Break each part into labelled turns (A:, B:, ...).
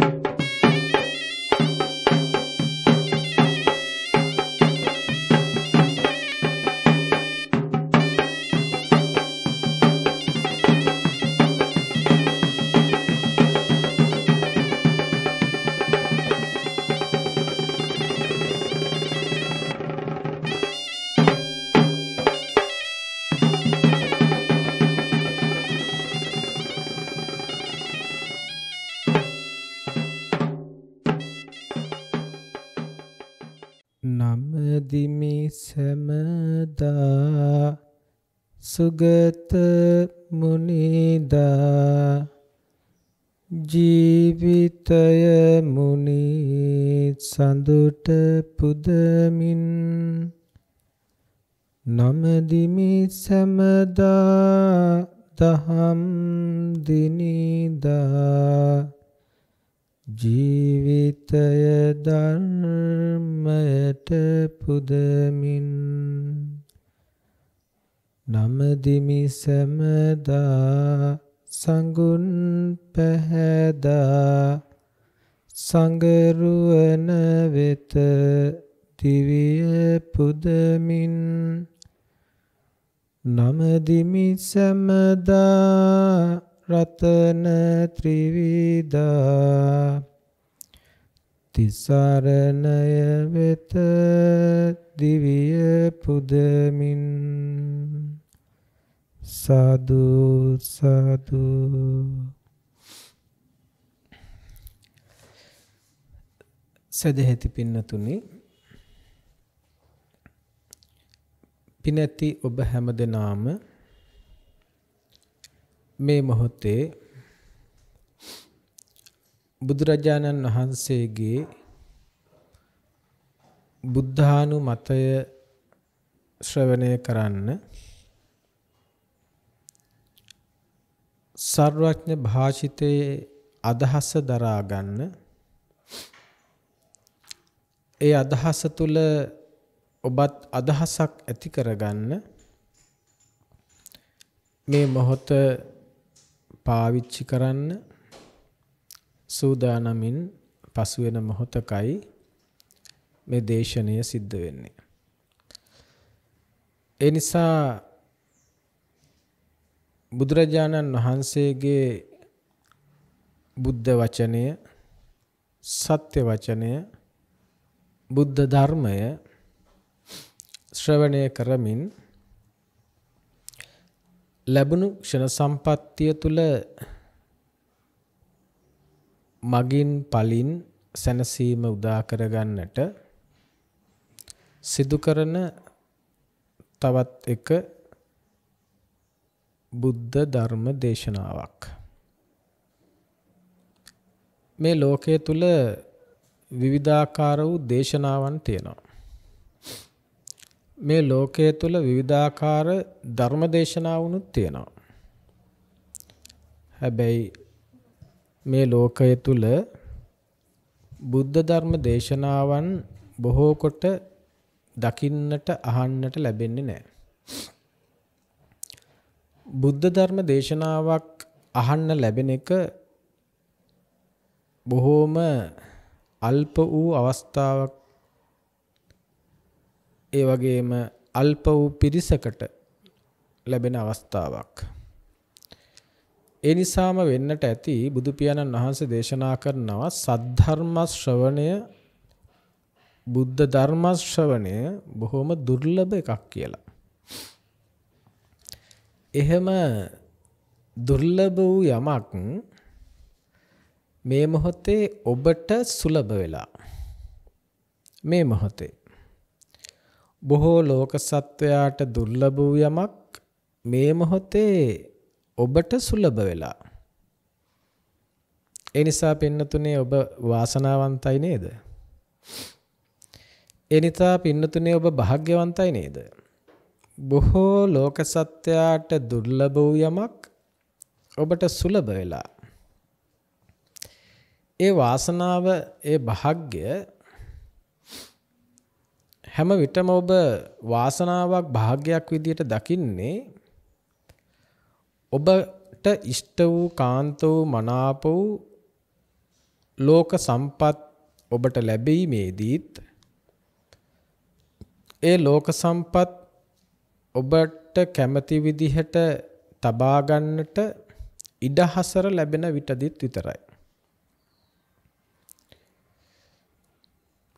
A: you සුගතා සුගත මුනිදා ජීවිතය මුනි සඳුට පුදමින් නමදිමි සමදා දහම් දිනිදා ජීවිතය ධර්මයට පුදමින් නමදිමි සැමදා සඟුන් පැහැදා සංගරුවන වෙත දිවිය පුදමින් නමදිමි සැමදා රතන ත්‍රිවිධා තිසරණය වෙත දිවිය පුදමින් සාදු සාදු
B: සදැහැති පින්නතුනි පිනැති ඔබ හැමදෙනාම මේ මොහොතේ බුදුරජාණන් වහන්සේගේ බුද්ධානුමතය ශ්‍රවණය කරන්න සර්වඥ භාෂිතයේ අදහස දරා ගන්න ඒ අදහස තුල ඔබත් අදහසක් ඇති කරගන්න මේ මොහොත පාවිච්චි කරන්න සූදානමින් පසු වෙන මොහොතකයි මේ දේශනය සිද්ධ වෙන්නේ ඒ නිසා බුදුරජාණන් වහන්සේගේ බුද්ධ වචනය සත්‍ය වචනය බුද්ධ ධර්මය ශ්‍රවණය කරමින් ලැබුණු ක්ෂණ සම්පත්තිය තුල මගින් පලින් සැනසීම උදා කරගන්නට සිදු කරන තවත් එක බුද්ධ ධර්ම දේශනාවක්. මේ ලෝකයේ තුල විවිධාකාර වූ දේශනාවන් තියෙනවා. මේ ලෝකයේ තුල විවිධාකාර ධර්ම දේශනාවුනුත් තියෙනවා. හැබැයි මේ ලෝකයේ තුල බුද්ධ ධර්ම දේශනාවන් බොහෝ කොට දකින්නට අහන්නට ලැබෙන්නේ නැහැ. බුද්ධ ධර්ම දේශනාවක් අහන්න ලැබෙන එක බොහෝම අල්ප වූ අවස්ථාවක් ඒ වගේම අල්ප වූ පිරිසකට ලැබෙන අවස්ථාවක්. ඒ නිසාම වෙන්නට ඇති බුදු පියාණන් වහන්සේ දේශනා කරනවා සද්ධර්ම ශ්‍රවණය බුද්ධ ධර්ම ශ්‍රවණය බොහොම දුර්ලභ එකක් කියලා. එහෙම දුර්ලභ වූ යමක් මේ මොහොතේ ඔබට සුලභ වෙලා මේ මොහොතේ බොහෝ ලෝක සත්වයාට දුර්ලභ වූ යමක් මේ මොහොතේ ඔබට සුලභ වෙලා ඒ නිසා පින්නතුනේ ඔබ වාසනාවන්තයි නේද? ඒ නිසා පින්නතුනේ ඔබ භාග්‍යවන්තයි නේද? බොහෝ ලෝක සත්‍යයට දුර්ලභ වූ යමක් ඔබට සුලභ වෙලා ඒ වාසනාව ඒ භාග්ය හැම විටම ඔබ වාසනාවක් භාග්යක් විදියට දකින්නේ ඔබට ඉෂ්ට වූ කාන්ත වූ මනාප වූ ලෝක සම්පත් ඔබට ලැබීමේදීත් ඒ ලෝක සම්පත් ඔබට කැමති විදිහට තබා ගන්නට ඉඩහසර ලැබෙන විටදිත් විතරයි.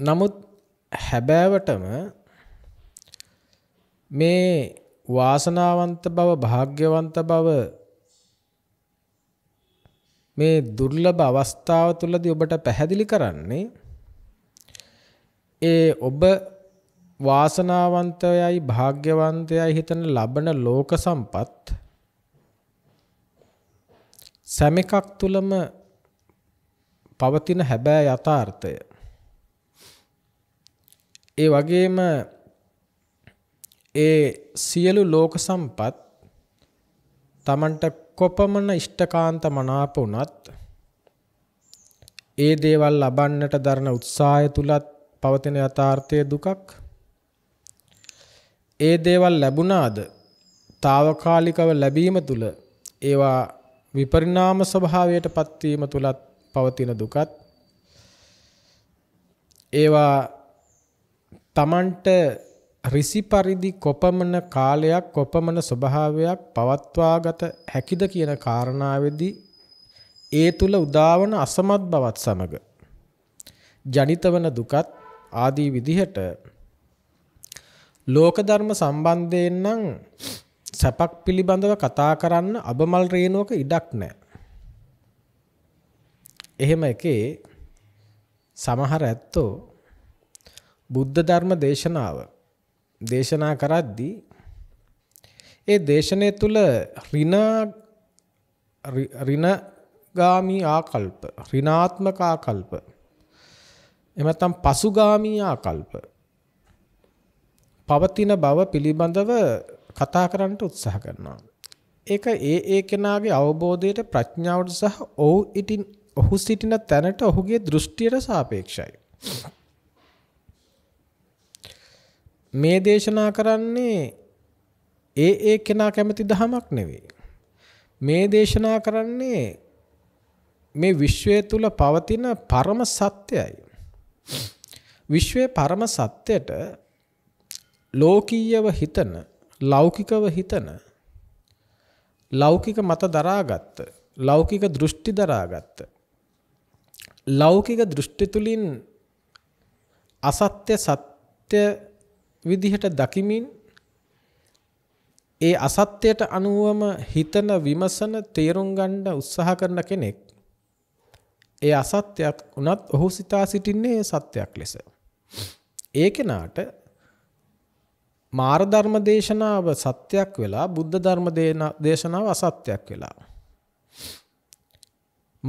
B: නමුත් හැබෑවටම මේ වාසනාවන්ත බව භාග්‍යවන්ත බව මේ දුර්ලභ අවස්ථාව තුලදී ඔබට පැහැදිලි කරන්නේ ඒ ඔබ වාසනාවන්තයයි භාග්‍යවන්තයයි හිතන ලබන ලෝක සම්පත් සෑම එකක් තුළම පවතින හැබෑ යථාර්ථය ඒ වගේම ඒ සියලු ලෝක සම්පත් තමන්ට කොපමණ ඉෂ්ඨකාන්ත මනාප වුණත් ඒ දේවල් ලබන්නට දරන උත්සාහය තුලත් පවතින යථාර්ථයේ දුකක් ඒ දේවල් ලැබුණාද? తాවකාලිකව ලැබීම තුල ඒවා විපරිණාම ස්වභාවයට පත්වීම තුලත් පවතින දුකත් ඒවා Tamanට රිසි පරිදි කොපමණ කාලයක් කොපමණ ස්වභාවයක් පවත්වාගත හැකිද කියන කාරණාවේදී ඒ තුල උදාවන අසමත් බවත් සමග ජනිත වන දුකත් ආදී විදිහට ලෝක ධර්ම සම්බන්ධයෙන් නම් සැපක් පිළිබඳව කතා කරන්න අබමල් රේනුවක ඉඩක් නැහැ. එහෙම එකේ සමහර ඇත්තෝ බුද්ධ ධර්ම දේශනාව දේශනා කරද්දී ඒ දේශනය තුළ ඍණ ඍණගාමී ආකල්ප ඍණාත්මක ආකල්ප එමත්නම් පසුගාමී ආකල්ප පවතින බව පිළිබඳව කතා කරන්නට උත්සාහ කරනවා. ඒක ඒ ඒ කෙනාගේ අවබෝධයට ප්‍රඥාවට සහ ඔහු ඉතින් ඔහු සිටින තැනට ඔහුගේ දෘෂ්ටියට සාපේක්ෂයි. මේ දේශනා කරන්නේ ඒ ඒ කෙනා කැමති දහමක් නෙවෙයි. මේ දේශනා කරන්නේ මේ විශ්වය තුල පවතින පරම සත්‍යයයි. විශ්වයේ පරම සත්‍යයට ලෝකීයව හිතන ලෞකිකව හිතන ලෞකික මත දරාගත්ත ලෞකික දෘෂ්ටි දරාගත්ත ලෞකික දෘෂ්ටි තුලින් අසත්‍ය සත්‍ය විදිහට දකිමින් ඒ අසත්‍යයට අනුවම හිතන විමසන තේරුම් ගන්න උත්සාහ කරන කෙනෙක් ඒ අසත්‍යයක් වුණත් ඔහු සිතා සිටින්නේ සත්‍යයක් ලෙස ඒ කෙනාට මාර්ග ධර්ම දේශනාව සත්‍යයක් වෙලා බුද්ධ ධර්ම දේශනාව අසත්‍යයක් වෙලා.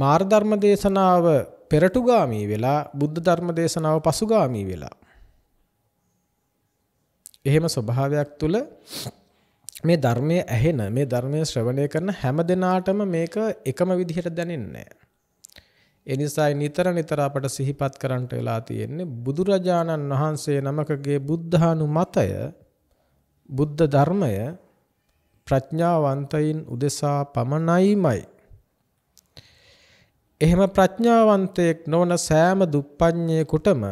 B: මාර්ග ධර්ම දේශනාව පෙරටුගාමී වෙලා බුද්ධ ධර්ම දේශනාව පසුගාමී වෙලා. එහෙම ස්වභාවයක් තුල මේ ධර්මයේ ඇහෙන මේ ධර්මයේ ශ්‍රවණය කරන හැම දිනාටම මේක එකම විදිහට දැනෙන්නේ ඒ නිසා නිතර නිතර අපට සිහිපත් කරන්නට වෙලා තියෙන්නේ බුදුරජාණන් වහන්සේ නමකගේ බුද්ධානුමතය බුද්ධ ධර්මය ප්‍රඥාවන්තයින් උදෙසා පමණයිමයි. එහෙම ප්‍රඥාවන්තයෙක් නොවන සෑම දුප්පඤ්ඤයෙකුටම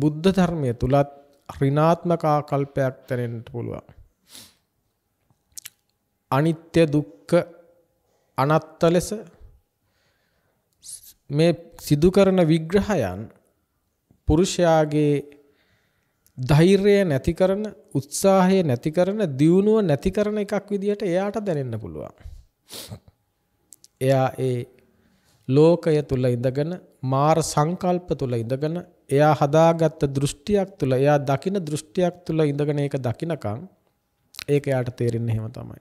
B: බුද්ධ ධර්මය තුලත් ඍණාත්මක ආකල්පයක් දැනෙන්න පුළුවන්. අනිත්‍ය දුක්ඛ අනාත්ත ලෙස මේ සිදු කරන විග්‍රහයන් පුරුෂයාගේ ධෛර්යය නැති කරන උත්සාහය නැති කරන දියුණුව නැති කරන එකක් විදිහට එයාට දැනෙන්න පුළුවන්. එයා ඒ ලෝකය තුල ඉඳගෙන මාර සංකල්ප තුල ඉඳගෙන එයා හදාගත්ත දෘෂ්ටියක් තුල එයා දකින දෘෂ්ටියක් තුල ඉඳගෙන ඒක දකිනකම් ඒක එයාට තේරෙන්නේ එහෙම තමයි.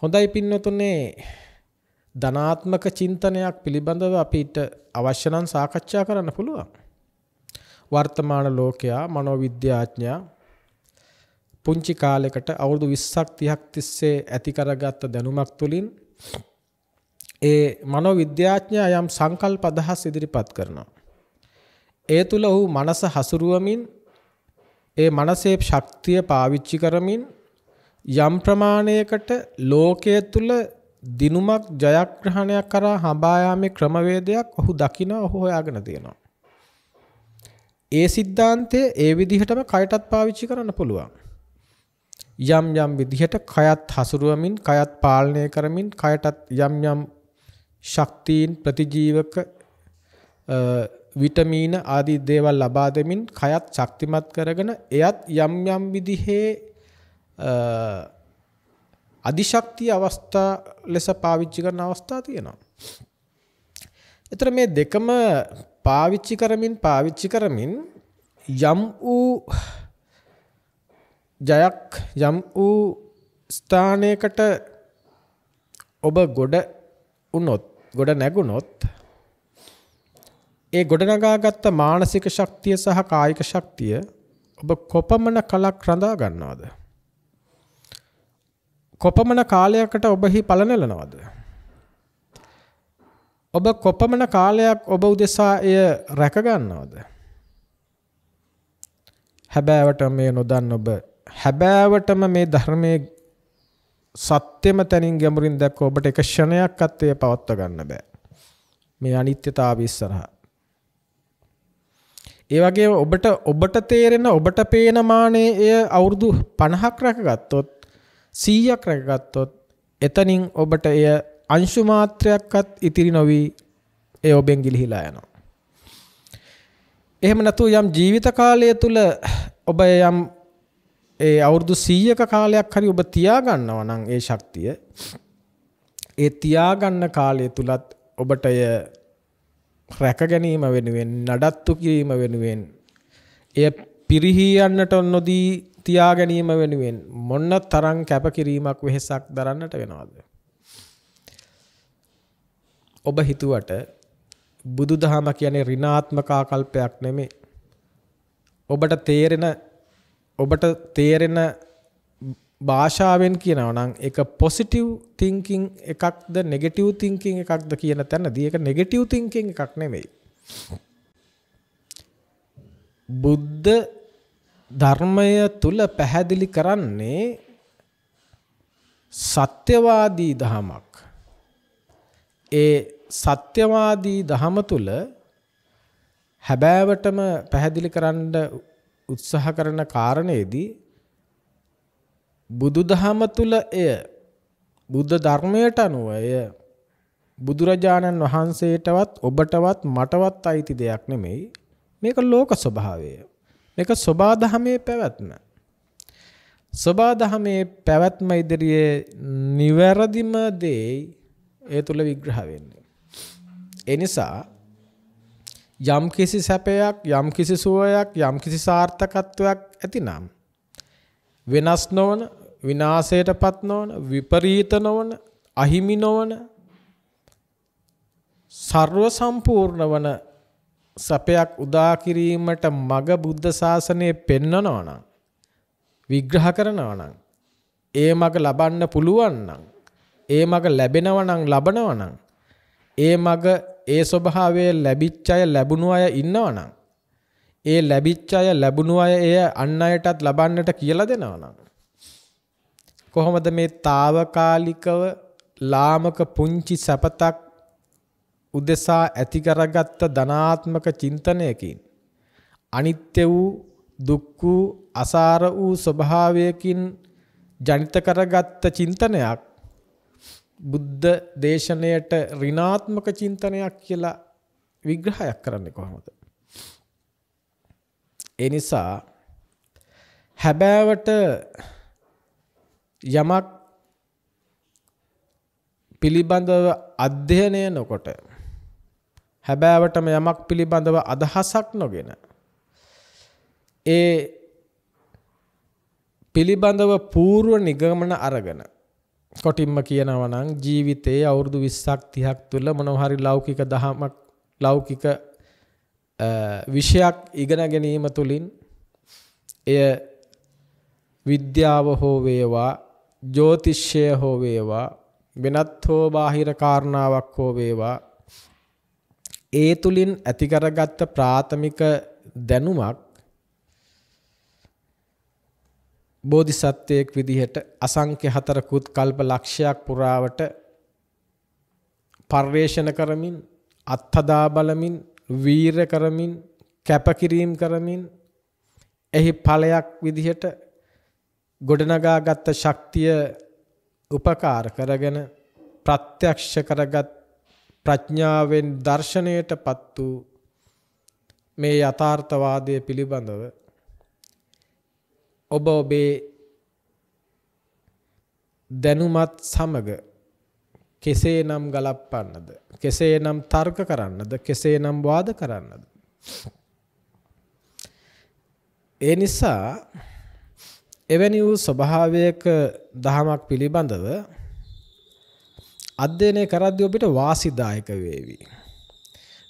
B: හොඳයි පින්නතුනේ ධනාත්මක චින්තනයක් පිළිබඳව අපිට අවශ්‍ය නම් සාකච්ඡා කරන්න පුළුවන්. වර්තමාන ලෝකයා මනෝවිද්‍යාඥයා පුංචි කාලයකට අවුරුදු 20ක් 30ක් තිස්සේ ඇති කරගත්ත දැනුමක් තුළින් ඒ මනෝවිද්‍යාඥයා යම් සංකල්ප අදහස් ඉදිරිපත් කරනවා. ඒ තුල ඔහු මනස හසුරුවමින් ඒ මනසේ ශක්තිය පාවිච්චි කරමින් යම් ප්‍රමාණයකට ලෝකයේ තුල දිනුමක් ජයග්‍රහණයක් කරා හඹා යාමේ ක්‍රමවේදයක් ඔහු දකිනවා ඔහු හොයාගෙන තියෙනවා. ඒ සිද්ධාන්තය ඒ විදිහටම කයටත් පාවිච්චි කරන්න පුළුවන්. යම් යම් විදිහට කයත් හසුරුවමින් කයත් පාලනය කරමින් කයටත් යම් යම් ශක්තියින් ප්‍රතිජීවක විටමීන ආදී දේවල් ලබා දෙමින් කයත් ශක්තිමත් කරගෙන එයත් යම් යම් විදිහේ අධිශක්තිය අවස්ථා ලෙස පාවිච්චි කරන අවස්ථා තියෙනවා. එතර මේ දෙකම පාවිච්චි කරමින් පාවිච්චි කරමින් යම් වූ ජයක් යම් වූ ස්ථානයකට ඔබ ගොඩ වුණොත් ගොඩ නැගුණොත් ඒ ගොඩනගාගත්ත මානසික ශක්තිය සහ කායික ශක්තිය ඔබ කොපමණ කලක් රඳා ගන්නවද? කොපමණ කාලයකට ඔබෙහි පලනලනවද? ඔබ කොපමණ කාලයක් ඔබ උදෙසා එය රැකගන්නවද? හැබෑවට මේ නොදන්න ඔබ හැබෑවටම මේ ධර්මයේ සත්‍යම තැනින් ගැඹුරින් දැක්ක ඔබට එක ක්ෂණයක් අත්යේ පවත්ව ගන්න බෑ. මේ අනිත්‍යතාවය ඉස්සරහා. ඒ වගේ ඔබට ඔබට තේරෙන ඔබට පේන මානේ එය අවුරුදු 50ක් රැකගත්තොත් 100ක් රැකගත්තොත් එතනින් ඔබට එය අංශු මාත්‍රයක්වත් ඉතිරි නොවි ඒ ඔබෙන් ගිලිහිලා යනවා. එහෙම නැතු යම් ජීවිත කාලය තුල ඔබ යම් ඒ අවුරුදු 100ක කාලයක් හරි ඔබ තියාගන්නවා නම් ඒ ශක්තිය ඒ තියාගන්න කාලය තුලත් ඔබට එය රැක ගැනීම වෙනුවෙන් නඩත්තු කිරීම වෙනුවෙන් එය පිරිහී යන්නට නොදී තියා ගැනීම වෙනුවෙන් මොන්න තරම් කැපකිරීමක් වෙහෙසක් දරන්නට වෙනවද ඔබ හිතුවට බුදු දහම කියන්නේ ඍණාත්මකාකල්පයක් නෙමේ. ඔබට තේරෙන ඔබට තේරෙන භාෂාවෙන් කියනවා නම් ඒක පොසිටිව් තින්කින් එකක්ද නෙගටිව් තින්කින් එකක්ද කියන තැනදී ඒක නෙගටිව් තින්කින් එකක් නෙමෙයි. බුද්ධ ධර්මය තුල පැහැදිලි කරන්නේ සත්‍යවාදී දහමක්. ඒ සත්‍යවාදී දහම තුල හැබෑවටම පැහැදිලි කරන්න උත්සාහ කරන කාරණේදී බුදුදහම තුල එය බුද්ධ ධර්මයට අනුව එය බුදුරජාණන් වහන්සේටවත් ඔබටවත් මටවත් අයිති දෙයක් නෙමෙයි මේක ලෝක ස්වභාවය මේක සබා දහමේ පැවැත්ම සබා දහමේ පැවැත්ම ඉදිරියේ නිවැරදිම දේ ඒ තුල විග්‍රහ වෙන්නේ. ඒ නිසා යම්කිසි සැපයක් යම්කිසි සුවයක් යම්කිසි සාර්ථකත්වයක් ඇතිනම් වෙනස් නොවන විනාශයටපත් නොවන විපරීත නොවන අහිමි නොවන ਸਰව සම්පූර්ණ වන සැපයක් උදා කිරීමට මග බුද්ධ ශාසනය පෙන්වනවා නම් විග්‍රහ කරනවා නම් ඒ මග ලබන්න පුළුවන් නම් ඒ මග ලැබෙනවනම් ලබනවනම් ඒ මග ඒ ස්වභාවයේ ලැබිච්ච අය ලැබුණු අය ඉන්නවනම් ඒ ලැබිච්ච අය ලැබුණු අය එය අන් අයටත් ලබන්නට කියලා දෙනවනම් කොහොමද මේ తాවකාලිකව ලාමක පුංචි සපතක් උදෙසා ඇති කරගත්ත ධනාත්මක චින්තනයකින් අනිත්‍ය වූ දුක් වූ අසාර වූ ස්වභාවයකින් ජනිත කරගත්ත චින්තනයක් බුද්ධ දේශනයට ඍණාත්මක චින්තනයක් කියලා විග්‍රහයක් කරන්නේ කොහොමද? ඒ නිසා හැබෑවට යමක් පිළිබඳව අධ්‍යයනය නොකොට හැබෑවටම යමක් පිළිබඳව අදහසක් නොගෙන ඒ පිළිබඳව పూర్ව නිගමන අරගෙන කොටින්ම කියනවා නම් ජීවිතයේ අවුරුදු 20ක් 30ක් තුළ මොනවා හරි ලෞකික දහමක් ලෞකික විෂයක් ඉගෙන ගැනීම තුළින් එය විද්‍යාව හෝ වේවා ජ්‍යොතිෂය හෝ වේවා වෙනත් හෝ බාහිර කාරණාවක් හෝ වේවා ඒ තුලින් ඇති කරගත්ත ප්‍රාථමික දැනුමක් බෝධිසත්වයෙක් විදිහට අසංඛ්‍ය හතරකුත් කල්ප ලක්ෂයක් පුරාවට පර්යේෂණ කරමින් අත්හදා බලමින් වීර කරමින් කැපකිරීම කරමින් එහි ඵලයක් විදිහට ගොඩනගාගත් ශක්තිය උපකාර කරගෙන ප්‍රත්‍යක්ෂ කරගත් ප්‍රඥාවෙන් දර්ශණයටපත් වූ මේ යථාර්ථවාදය පිළිබඳව ඔබ ඔබේ දැනුමත් සමග කෙසේනම් ගලප්පන්නද කෙසේනම් තර්ක කරන්නද කෙසේනම් වාද කරන්නද ඒ නිසා එවැනි වූ ස්වභාවයක දහමක් පිළිබඳව අධ්‍යයනය කරද්දී ඔබට වාසිදායක වේවි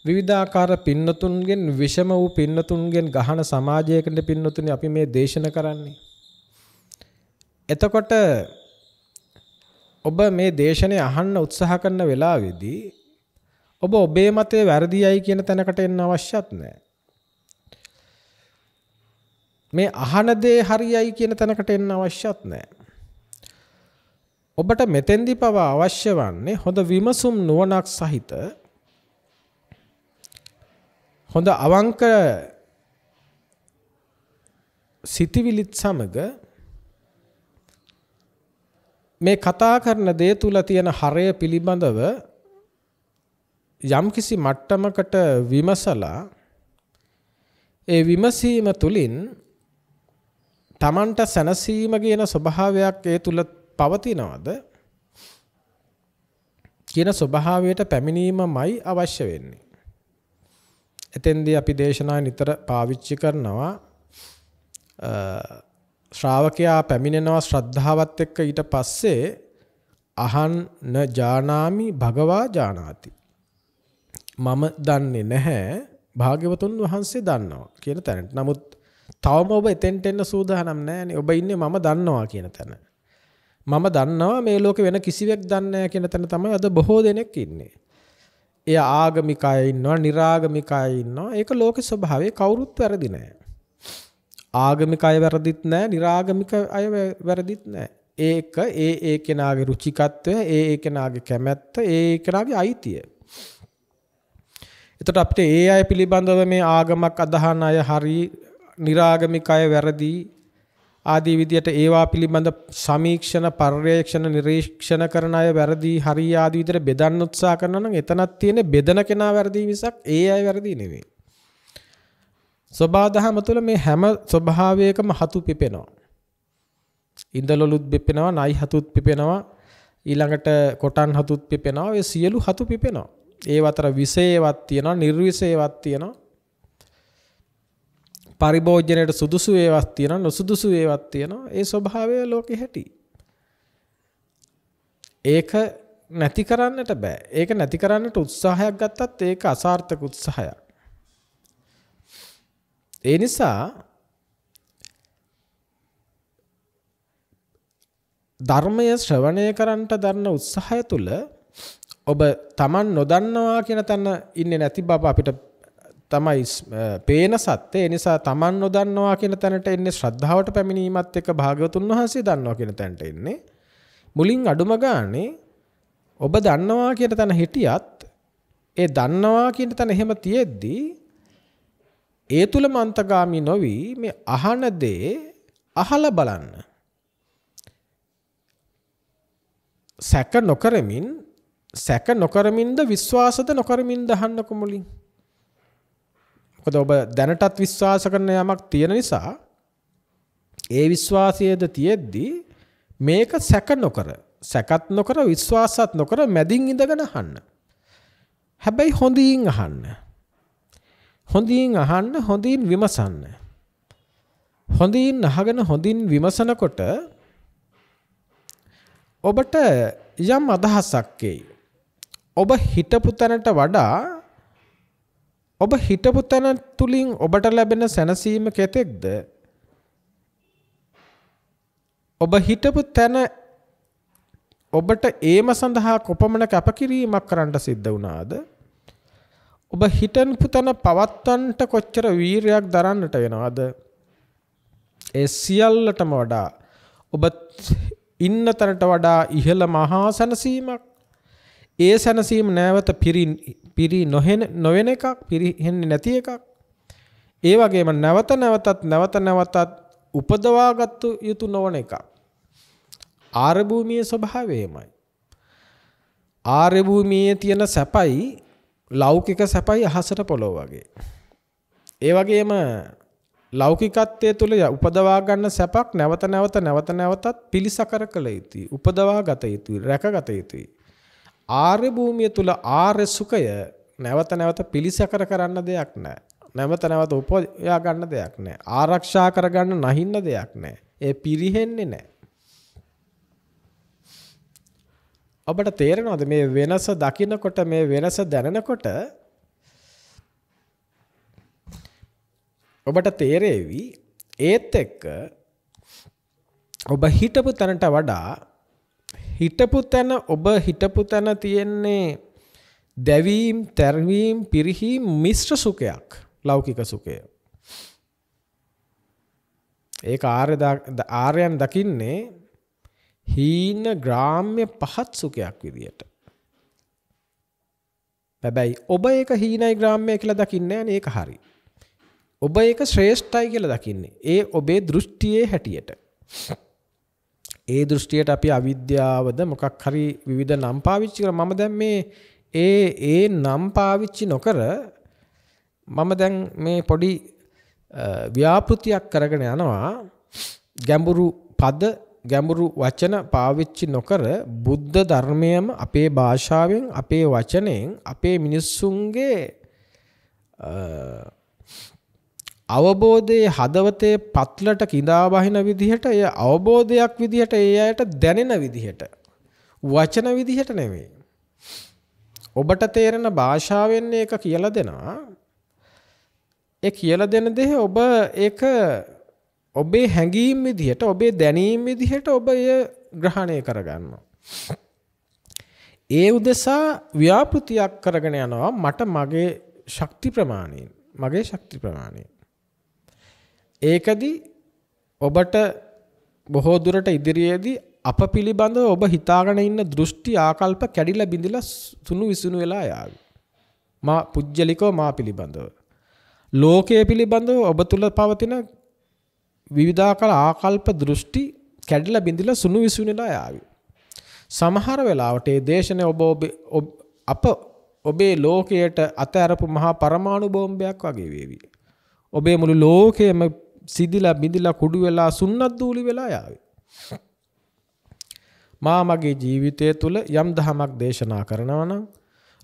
B: විවිධාකාර පින්නතුන්ගෙන් විෂම වූ පින්නතුන්ගෙන් ගහන සමාජයකට පින්නතුනි අපි මේ දේශන කරන්නේ. එතකොට ඔබ මේ දේශනය අහන්න උත්සාහ කරන වෙලාවේදී ඔබ ඔබේ මතේ වැරදියයි කියන තැනකට එන්න අවශ්‍යත් නැහැ. මේ අහන දේ හරියයි කියන තැනකට එන්න අවශ්‍යත් නැහැ. ඔබට මෙතෙන්දි පවා අවශ්‍ය වන්නේ හොඳ විමසුම් නුවණක් සහිත හොඳ අවංක සිතවිලිත් සමග මේ කතා කරන දේ තුල තියෙන හරය පිළිබඳව යම්කිසි මට්ටමකට විමසලා ඒ විමසීම තුලින් Tamanට සැනසීම කියන ස්වභාවයක් ඒ තුල පවතිනවද කියන ස්වභාවයට පැමිණීමමයි අවශ්‍ය වෙන්නේ එතෙන්දී අපි දේශනාවේ නිතර පාවිච්චි කරනවා ශ්‍රාවකයා පැමිණෙනවා ශ්‍රද්ධාවත් එක්ක ඊට පස්සේ අහන් න ජානාමි භගවා ජානාති මම දන්නේ නැහැ භාග්‍යවතුන් වහන්සේ දන්නවා කියන තැනට. නමුත් තවම ඔබ එතෙන්ට එන්න සූදානම් නැහැනේ. ඔබ ඉන්නේ මම දන්නවා කියන තැන. මම දන්නවා මේ ලෝකේ වෙන කිසිවෙක් දන්නේ නැහැ කියන තැන තමයි අද බොහෝ දෙනෙක් ඉන්නේ. එය ආගමික අය ඉන්නවා නිරාගමික අය ඉන්නවා ඒක ලෝකේ ස්වභාවය කවුරුත් වැරදි නෑ ආගමික අය වැරදිත් නෑ නිරාගමික අය වැරදිත් නෑ ඒක ඒ ඒ කෙනාගේ රුචිකත්වය ඒ ඒ කෙනාගේ කැමැත්ත ඒ ඒ කෙනාගේ අයිතිය එතකොට අපිට ඒ අය පිළිබඳව මේ ආගමක් අදහන අය හරි නිරාගමික අය වැරදි ආදී විදියට ඒවා පිළිබඳ සමීක්ෂණ පර්යේක්ෂණ නිරීක්ෂණ කරන අය වැරදි හරි ආදී විදියට බෙදන්න උත්සාහ කරනවා නම් එතනක් තියෙන බෙදන කෙනා වැරදි මිසක් ඒ අය වැරදි නෙවෙයි. සබාධම තුළ මේ හැම ස්වභාවයකම හතු පිපෙනවා. ඉඳලොලුත් පිපෙනවා, නයි හතුත් පිපෙනවා, ඊළඟට කොටන් හතුත් පිපෙනවා, ඔය සියලු හතු පිපෙනවා. ඒ අතර විශේෂවත් තියෙනවා, නිර්විශේෂවත් තියෙනවා. පරිභෝජනයට සුදුසු ඒවත් තියෙනවා නොසුදුසු ඒවත් තියෙනවා ඒ ස්වභාවය ලෝකෙ හැටි. ඒක නැති කරන්නට බෑ. ඒක නැති කරන්නට උත්සාහයක් ගත්තත් ඒක අසාර්ථක උත්සාහයක්. ඒ නිසා ධර්මය ශ්‍රවණය කරන්නට දරන උත්සාහය තුළ ඔබ Taman නොදන්නවා කියන තැන ඉන්නේ නැති බව අපිට තමයි පේන සත්‍යය නිසා තමන් නොදන්නවා කියන තැනට එන්නේ ශ්‍රද්ධාවට පැමිණීමත් එක්ක භාග්‍යවතුන් වහන්සේ දන්නවා කියන තැනට එන්නේ. මුලින් අඩුම ගානේ ඔබ දන්නවා කියන තැන හිටියත් ඒ දන්නවා කියන තැන එහෙම තියෙද්දී ඒ තුලම අන්තගාමි නොවි මේ අහන දේ අහලා බලන්න. සැක නොකරමින් සැක නොකරමින්ද විශ්වාසද නොකරමින්ද අහන්නකො මුලින්. මොකද ඔබ දැනටත් විශ්වාස කරන යමක් තියෙන නිසා ඒ විශ්වාසයේද තියෙද්දී මේක සැක නොකර සැකත් නොකර විශ්වාසත් නොකර මැදින් ඉඳගෙන අහන්න. හැබැයි හොඳින් අහන්න. හොඳින් අහන්න හොඳින් විමසන්න. හොඳින් අහගෙන හොඳින් විමසනකොට ඔබට යම් අදහසක් එයි. ඔබ හිතපු තැනට වඩා ඔබ හිටපු තැන තුලින් ඔබට ලැබෙන සැනසීම කෙතෙක්ද? ඔබ හිටපු තැන ඔබට ඒම සඳහා කොපමණ කැපකිරීමක් කරන්න සිද්ධ වුණාද? ඔබ හිටන්පු තැන පවත්වන්නට කොච්චර වීරයක් දරන්නට වෙනවද? ඒ සියල්ලටම වඩා ඔබ ඉන්න තැනට වඩා ඉහළ මහා සැනසීමක් ඒ සැනසීම නැවත පිරින් පිරි නොහෙන නොවෙන එකක් පිරිහෙන්නේ නැති එකක් ඒ වගේම නැවත නැවතත් නැවත නැවතත් උපදවාගත්තු යුතු නොවන එකක් ආර්ය භූමියේ ස්වභාවයමයි ආර්ය භූමියේ තියෙන සැපයි ලෞකික සැපයි අහසට පොළොව වගේ ඒ වගේම ලෞකිකත්වයේ තුල උපදවා ගන්න සැපක් නැවත නැවත නැවත නැවතත් පිලිසකර කළ යුතුයි උපදවා ගත යුතුයි රැකගත යුතුයි ආර්ය භූමිය තුල ආර්ය සුඛය නැවත නැවත පිළිසකර කරන්න දෙයක් නැහැ. නැවත නැවත උපයා ගන්න දෙයක් නැහැ. ආරක්ෂා කරගන්න නැහින්න දෙයක් නැහැ. ඒ පිරිහෙන්නේ නැහැ. ඔබට තේරෙනවද මේ වෙනස දකිනකොට මේ වෙනස දැනෙනකොට ඔබට තේරෙවි ඒත් එක්ක ඔබ හිටපු තැනට වඩා හිටපු තැන ඔබ හිටපු තැන තියෙන්නේ දැවීම් තැරවීම් පිරිහීම් මිශ්‍ර සුකයක් ලෞකික සුකය. ඒ ආර්යන් දකින්නේ හීන ග්‍රාම්‍ය පහත් සුකයක් විදියට. හැබැයි ඔබ ඒක හීනයි ග්‍රාම්‍ය කියලා දකින්නේ නැහැ ඒක හරි. ඔබ ඒක ශ්‍රේෂ්ඨයි කියලා දකින්නේ. ඒ ඔබේ දෘෂ්ටියේ හැටියට. ඒ දෘෂ්ටියට අපි අවිද්‍යාවද මොකක් හරි විවිධ නම් පාවිච්චි කරා මම දැන් මේ ඒ ඒ නම් පාවිච්චි නොකර මම දැන් මේ පොඩි ව්‍යාපෘතියක් කරගෙන යනවා ගැඹුරු පද ගැඹුරු වචන පාවිච්චි නොකර බුද්ධ ධර්මයම අපේ භාෂාවෙන් අපේ වචනෙන් අපේ මිනිස්සුන්ගේ අවබෝධයේ හදවතේ පත්ලට කිඳා බහින විදිහට එය අවබෝධයක් විදිහට ඒ අයට දැනෙන විදිහට වචන විදිහට නෙමෙයි. ඔබට තේරෙන භාෂාවෙන් ඒක කියලා දෙනවා. ඒ කියලා දෙන දේ ඔබ ඒක ඔබේ හැඟීම් විදිහට ඔබේ දැනීම් විදිහට ඔබ එය ග්‍රහණය කරගන්නවා. ඒ උදෙසා ව්‍යාපෘතියක් කරගෙන යනවා මට මගේ ශක්ති ප්‍රමාණයෙන් මගේ ශක්ති ප්‍රමාණයෙන් ඒකදී ඔබට බොහෝ දුරට ඉදිරියේදී අප පිළිබඳව ඔබ හිතාගෙන ඉන්න දෘෂ්ටි ආකල්ප කැඩිලා බිඳිලා සුණු විසුණු වෙලා යාවි. මා පුජ්‍යලිකව මා පිළිබඳව. ලෝකයේ පිළිබඳව ඔබ තුල පවතින විවිධාකාර ආකල්ප දෘෂ්ටි කැඩිලා බිඳිලා සුණු විසුණු වෙලා යාවි. සමහර වෙලාවට මේ දේශනේ ඔබ අප ඔබේ ලෝකයට අතහැරපු මහා පරමාණු බෝම්බයක් වගේ වේවි. ඔබේ මුළු ලෝකයේම සිදිලා බිඳිලා කුඩු වෙලා සුන්නත් දූලි වෙලා යාවේ. මා මගේ ජීවිතය තුළ යම් දහමක් දේශනා කරනවා නම්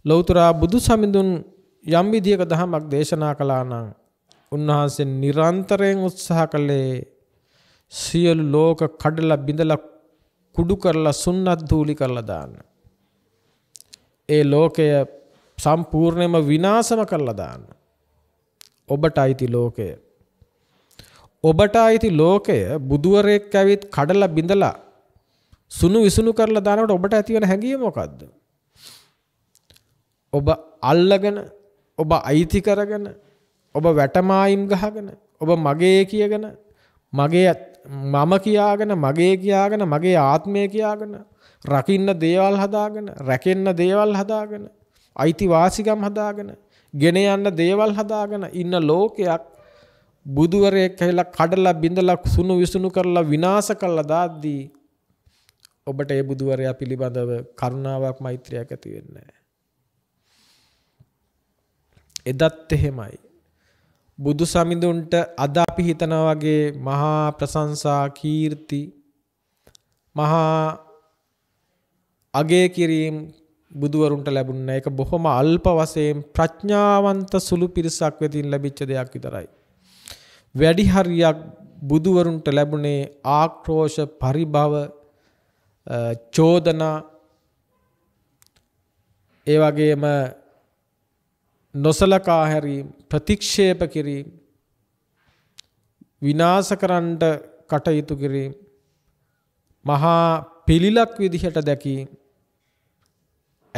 B: ලෞතරා බුදු සමිඳුන් යම් විදියක දහමක් දේශනා කළා නම් උන්වහන්සේ නිරන්තරයෙන් උත්සාහ කළේ සියලු ලෝක කඩලා බිඳලා කුඩු කරලා සුන්නත් දූලි කරලා දාන්න. ඒ ලෝකය සම්පූර්ණයෙන්ම විනාශම කරලා දාන්න. ඔබට අයිති ලෝකය ඔබට අයිති ලෝකය බුදුවරයෙක් ඇවිත් කඩලා බිඳලා සුණු විසුණු කරලා දානකොට ඔබට ඇතිවන හැඟීම මොකද්ද? ඔබ අල්ලගෙන ඔබ අයිති කරගෙන ඔබ වැටමායිම් ගහගෙන ඔබ මගේ කියගෙන මගේ මම කියාගෙන මගේ කියාගෙන මගේ ආත්මය කියාගෙන රකින්න දේවල් හදාගෙන රැකෙන්න දේවල් හදාගෙන අයිතිවාසිකම් හදාගෙන ගෙන යන්න දේවල් හදාගෙන ඉන්න ලෝකයක් බුදුවරයෙක් ඇවිල්ලා කඩලා බිඳලා සුණු විසුණු කරලා විනාශ කළා දාද්දී ඔබට ඒ බුදුවරයා පිළිබඳව කරුණාවක් මෛත්‍රියක් ඇති වෙන්නේ එදත් එහෙමයි. බුදු සමිඳුන්ට අද අපි හිතනා වගේ මහා ප්‍රශංසා කීර්ති මහා අගය කිරීම බුදුවරුන්ට ලැබුණ ඒක බොහොම අල්ප වශයෙන් ප්‍රඥාවන්ත සුළු පිරිසක් වෙතින් ලැබිච්ච දෙයක් විතරයි. වැඩි හරියක් බුදුවරුන්ට ලැබුණේ ආක්‍රෝෂ පරිභව චෝදනා ඒ වගේම නොසලකා හැරීම ප්‍රතික්ෂේප කිරීම විනාශ කරන්නට කටයුතු කිරීම මහා පිළිලක් විදිහට දැකීම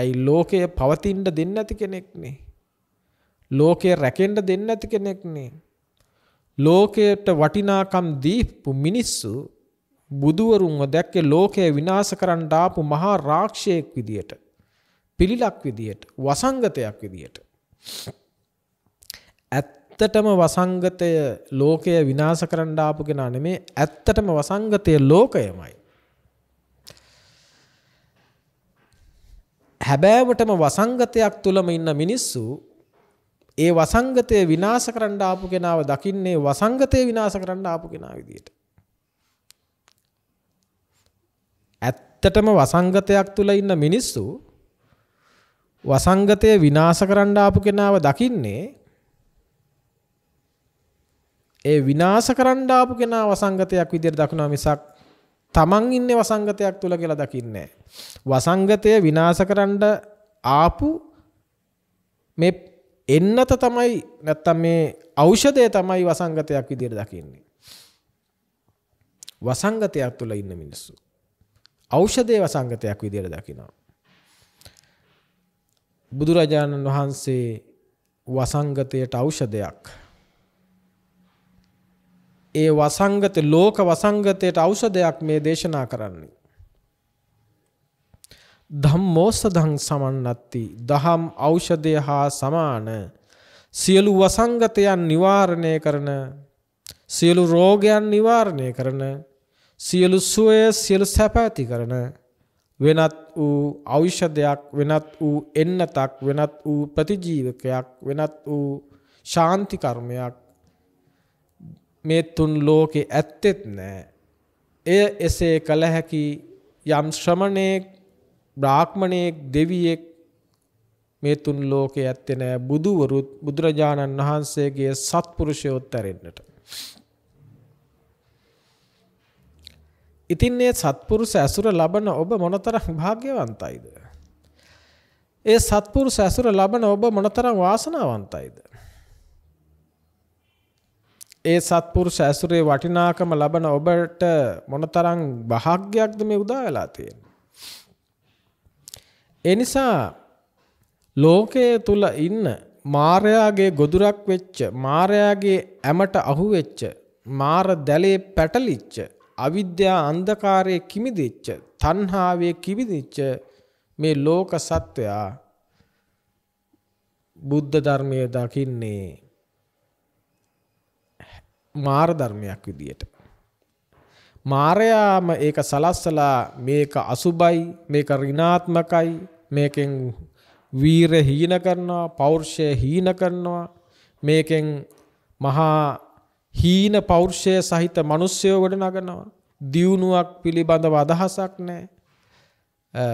B: ඇයි ලෝකය පවතින්න දෙන්න ඇති කෙනෙක්නේ ලෝකය රැකෙන්ඩ දෙන්න ඇති කෙනෙක්නේ ලෝකයට වටිනාකම් දීපු මිනිස්සු බුදුවරුන්ව දැක්කේ ලෝකය විනාශ කරන්න ආපු මහා රාක්ෂයෙක් විදියට පිළිලක් විදියට වසංගතයක් විදියට ඇත්තටම වසංගතය ලෝකය විනාශ කරන්න ආපු කෙනා නෙමේ ඇත්තටම වසංගතය ලෝකයමයි හැබෑවටම වසංගතයක් තුලම ඉන්න මිනිස්සු ඒ වසංගතය විනාශ කරන්න ආපු කෙනාව දකින්නේ වසංගතය විනාශ කරන්න ආපු කෙනා විදියට. ඇත්තටම වසංගතයක් තුල ඉන්න මිනිස්සු වසංගතය විනාශ කරන්න ආපු කෙනාව දකින්නේ ඒ විනාශ කරන්න ආපු කෙනා වසංගතයක් විදියට දකිනවා මිසක් තමන් ඉන්නේ වසංගතයක් තුල කියලා දකින්නේ වසංගතය විනාශ කරන්න ආපු මේ එන්නත තමයි නැත්තම් මේ ඖෂධය තමයි වසංගතයක් විදියට දකින්නේ. වසංගතයක් තුළ ඉන්න මිනිස්සු. ඖෂධය වසංගතයක් විදියට දකිනවා. බුදුරජාණන් වහන්සේ වසංගතයට ඖෂධයක් ඒ වසංගත ලෝක වසංගතයට ඖෂධයක් මේ දේශනා කරන්නේ ධම්මෝසදං සමන්නත්ති දහම් ඖෂධය හා සමාන සියලු වසංගතයන් නිවාරණය කරන සියලු රෝගයන් නිවාරණය කරන සියලු සුවය සියලු සැප ඇති කරන වෙනත් වූ ඖෂධයක් වෙනත් වූ එන්නතක් වෙනත් වූ ප්‍රතිජීවකයක් වෙනත් වූ ශාන්ති කර්මයක් මේ තුන් ලෝකේ ඇත්තෙත් නැහැ එය එසේ කළ හැකි යම් ශ්‍රමණේ බ්‍රාහ්මණයෙක් දෙවියෙක් මේ තුන් ලෝකේ ඇත්තේ නෑ බුදුවරුත් බුදුරජාණන් වහන්සේගේ සත්පුරුෂයොත් ඇරෙන්නට. ඉතින් මේ සත්පුරුෂ ඇසුර ලබන ඔබ මොනතරම් භාග්‍යවන්තයිද? ඒ සත්පුරුෂ ඇසුර ලබන ඔබ මොනතරම් වාසනාවන්තයිද? ඒ සත්පුරුෂ ඇසුරේ වටිනාකම ලබන ඔබට මොනතරම් භාග්‍යයක්ද මේ උදා වෙලා තියෙන්නේ? ඒ නිසා ලෝකයේ තුල ඉන්න මාරයාගේ ගොදුරක් වෙච්ච මාරයාගේ ඇමට අහු වෙච්ච මාර දැලේ පැටලිච්ච අවිද්‍යා අන්ධකාරයේ කිමිදිච්ච තණ්හාවේ කිමිදිච්ච මේ ලෝක සත්වයා බුද්ධ ධර්මයේ දකින්නේ මාර ධර්මයක් විදියට මාරයාම ඒක සලස්සලා මේක අසුබයි මේක ඍණාත්මකයි මේකෙන් වීර හීන කරනවා පෞර්ෂය හීන කරනවා මේකෙන් මහා හීන පෞර්ෂය සහිත මිනිස්සයෝ ගොඩ නගනවා දියුණුවක් පිළිබඳව අදහසක් නැහැ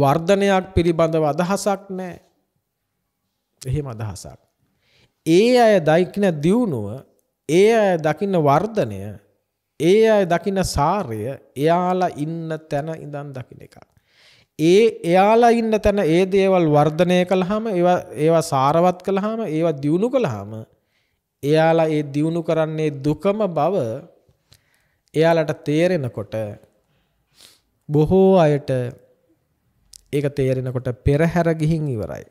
B: වර්ධනයක් පිළිබඳව අදහසක් නැහැ එහෙම අදහසක් ඒ අය දකින්න දියුණුව ඒ අය දකින්න වර්ධනය ඒ අය දකින සාරය එයාලා ඉන්න තැන ඉඳන් දකින එක. ඒ එයාලා ඉන්න තැන ඒ දේවල් වර්ධනය කළාම ඒවා ඒවා සාරවත් කළාම ඒවා දියුණු කළාම එයාලා ඒ දියුණු කරන්නේ දුකම බව එයාලට තේරෙනකොට බොහෝ අයට ඒක තේරෙනකොට පෙරහැර ගිහින් ඉවරයි.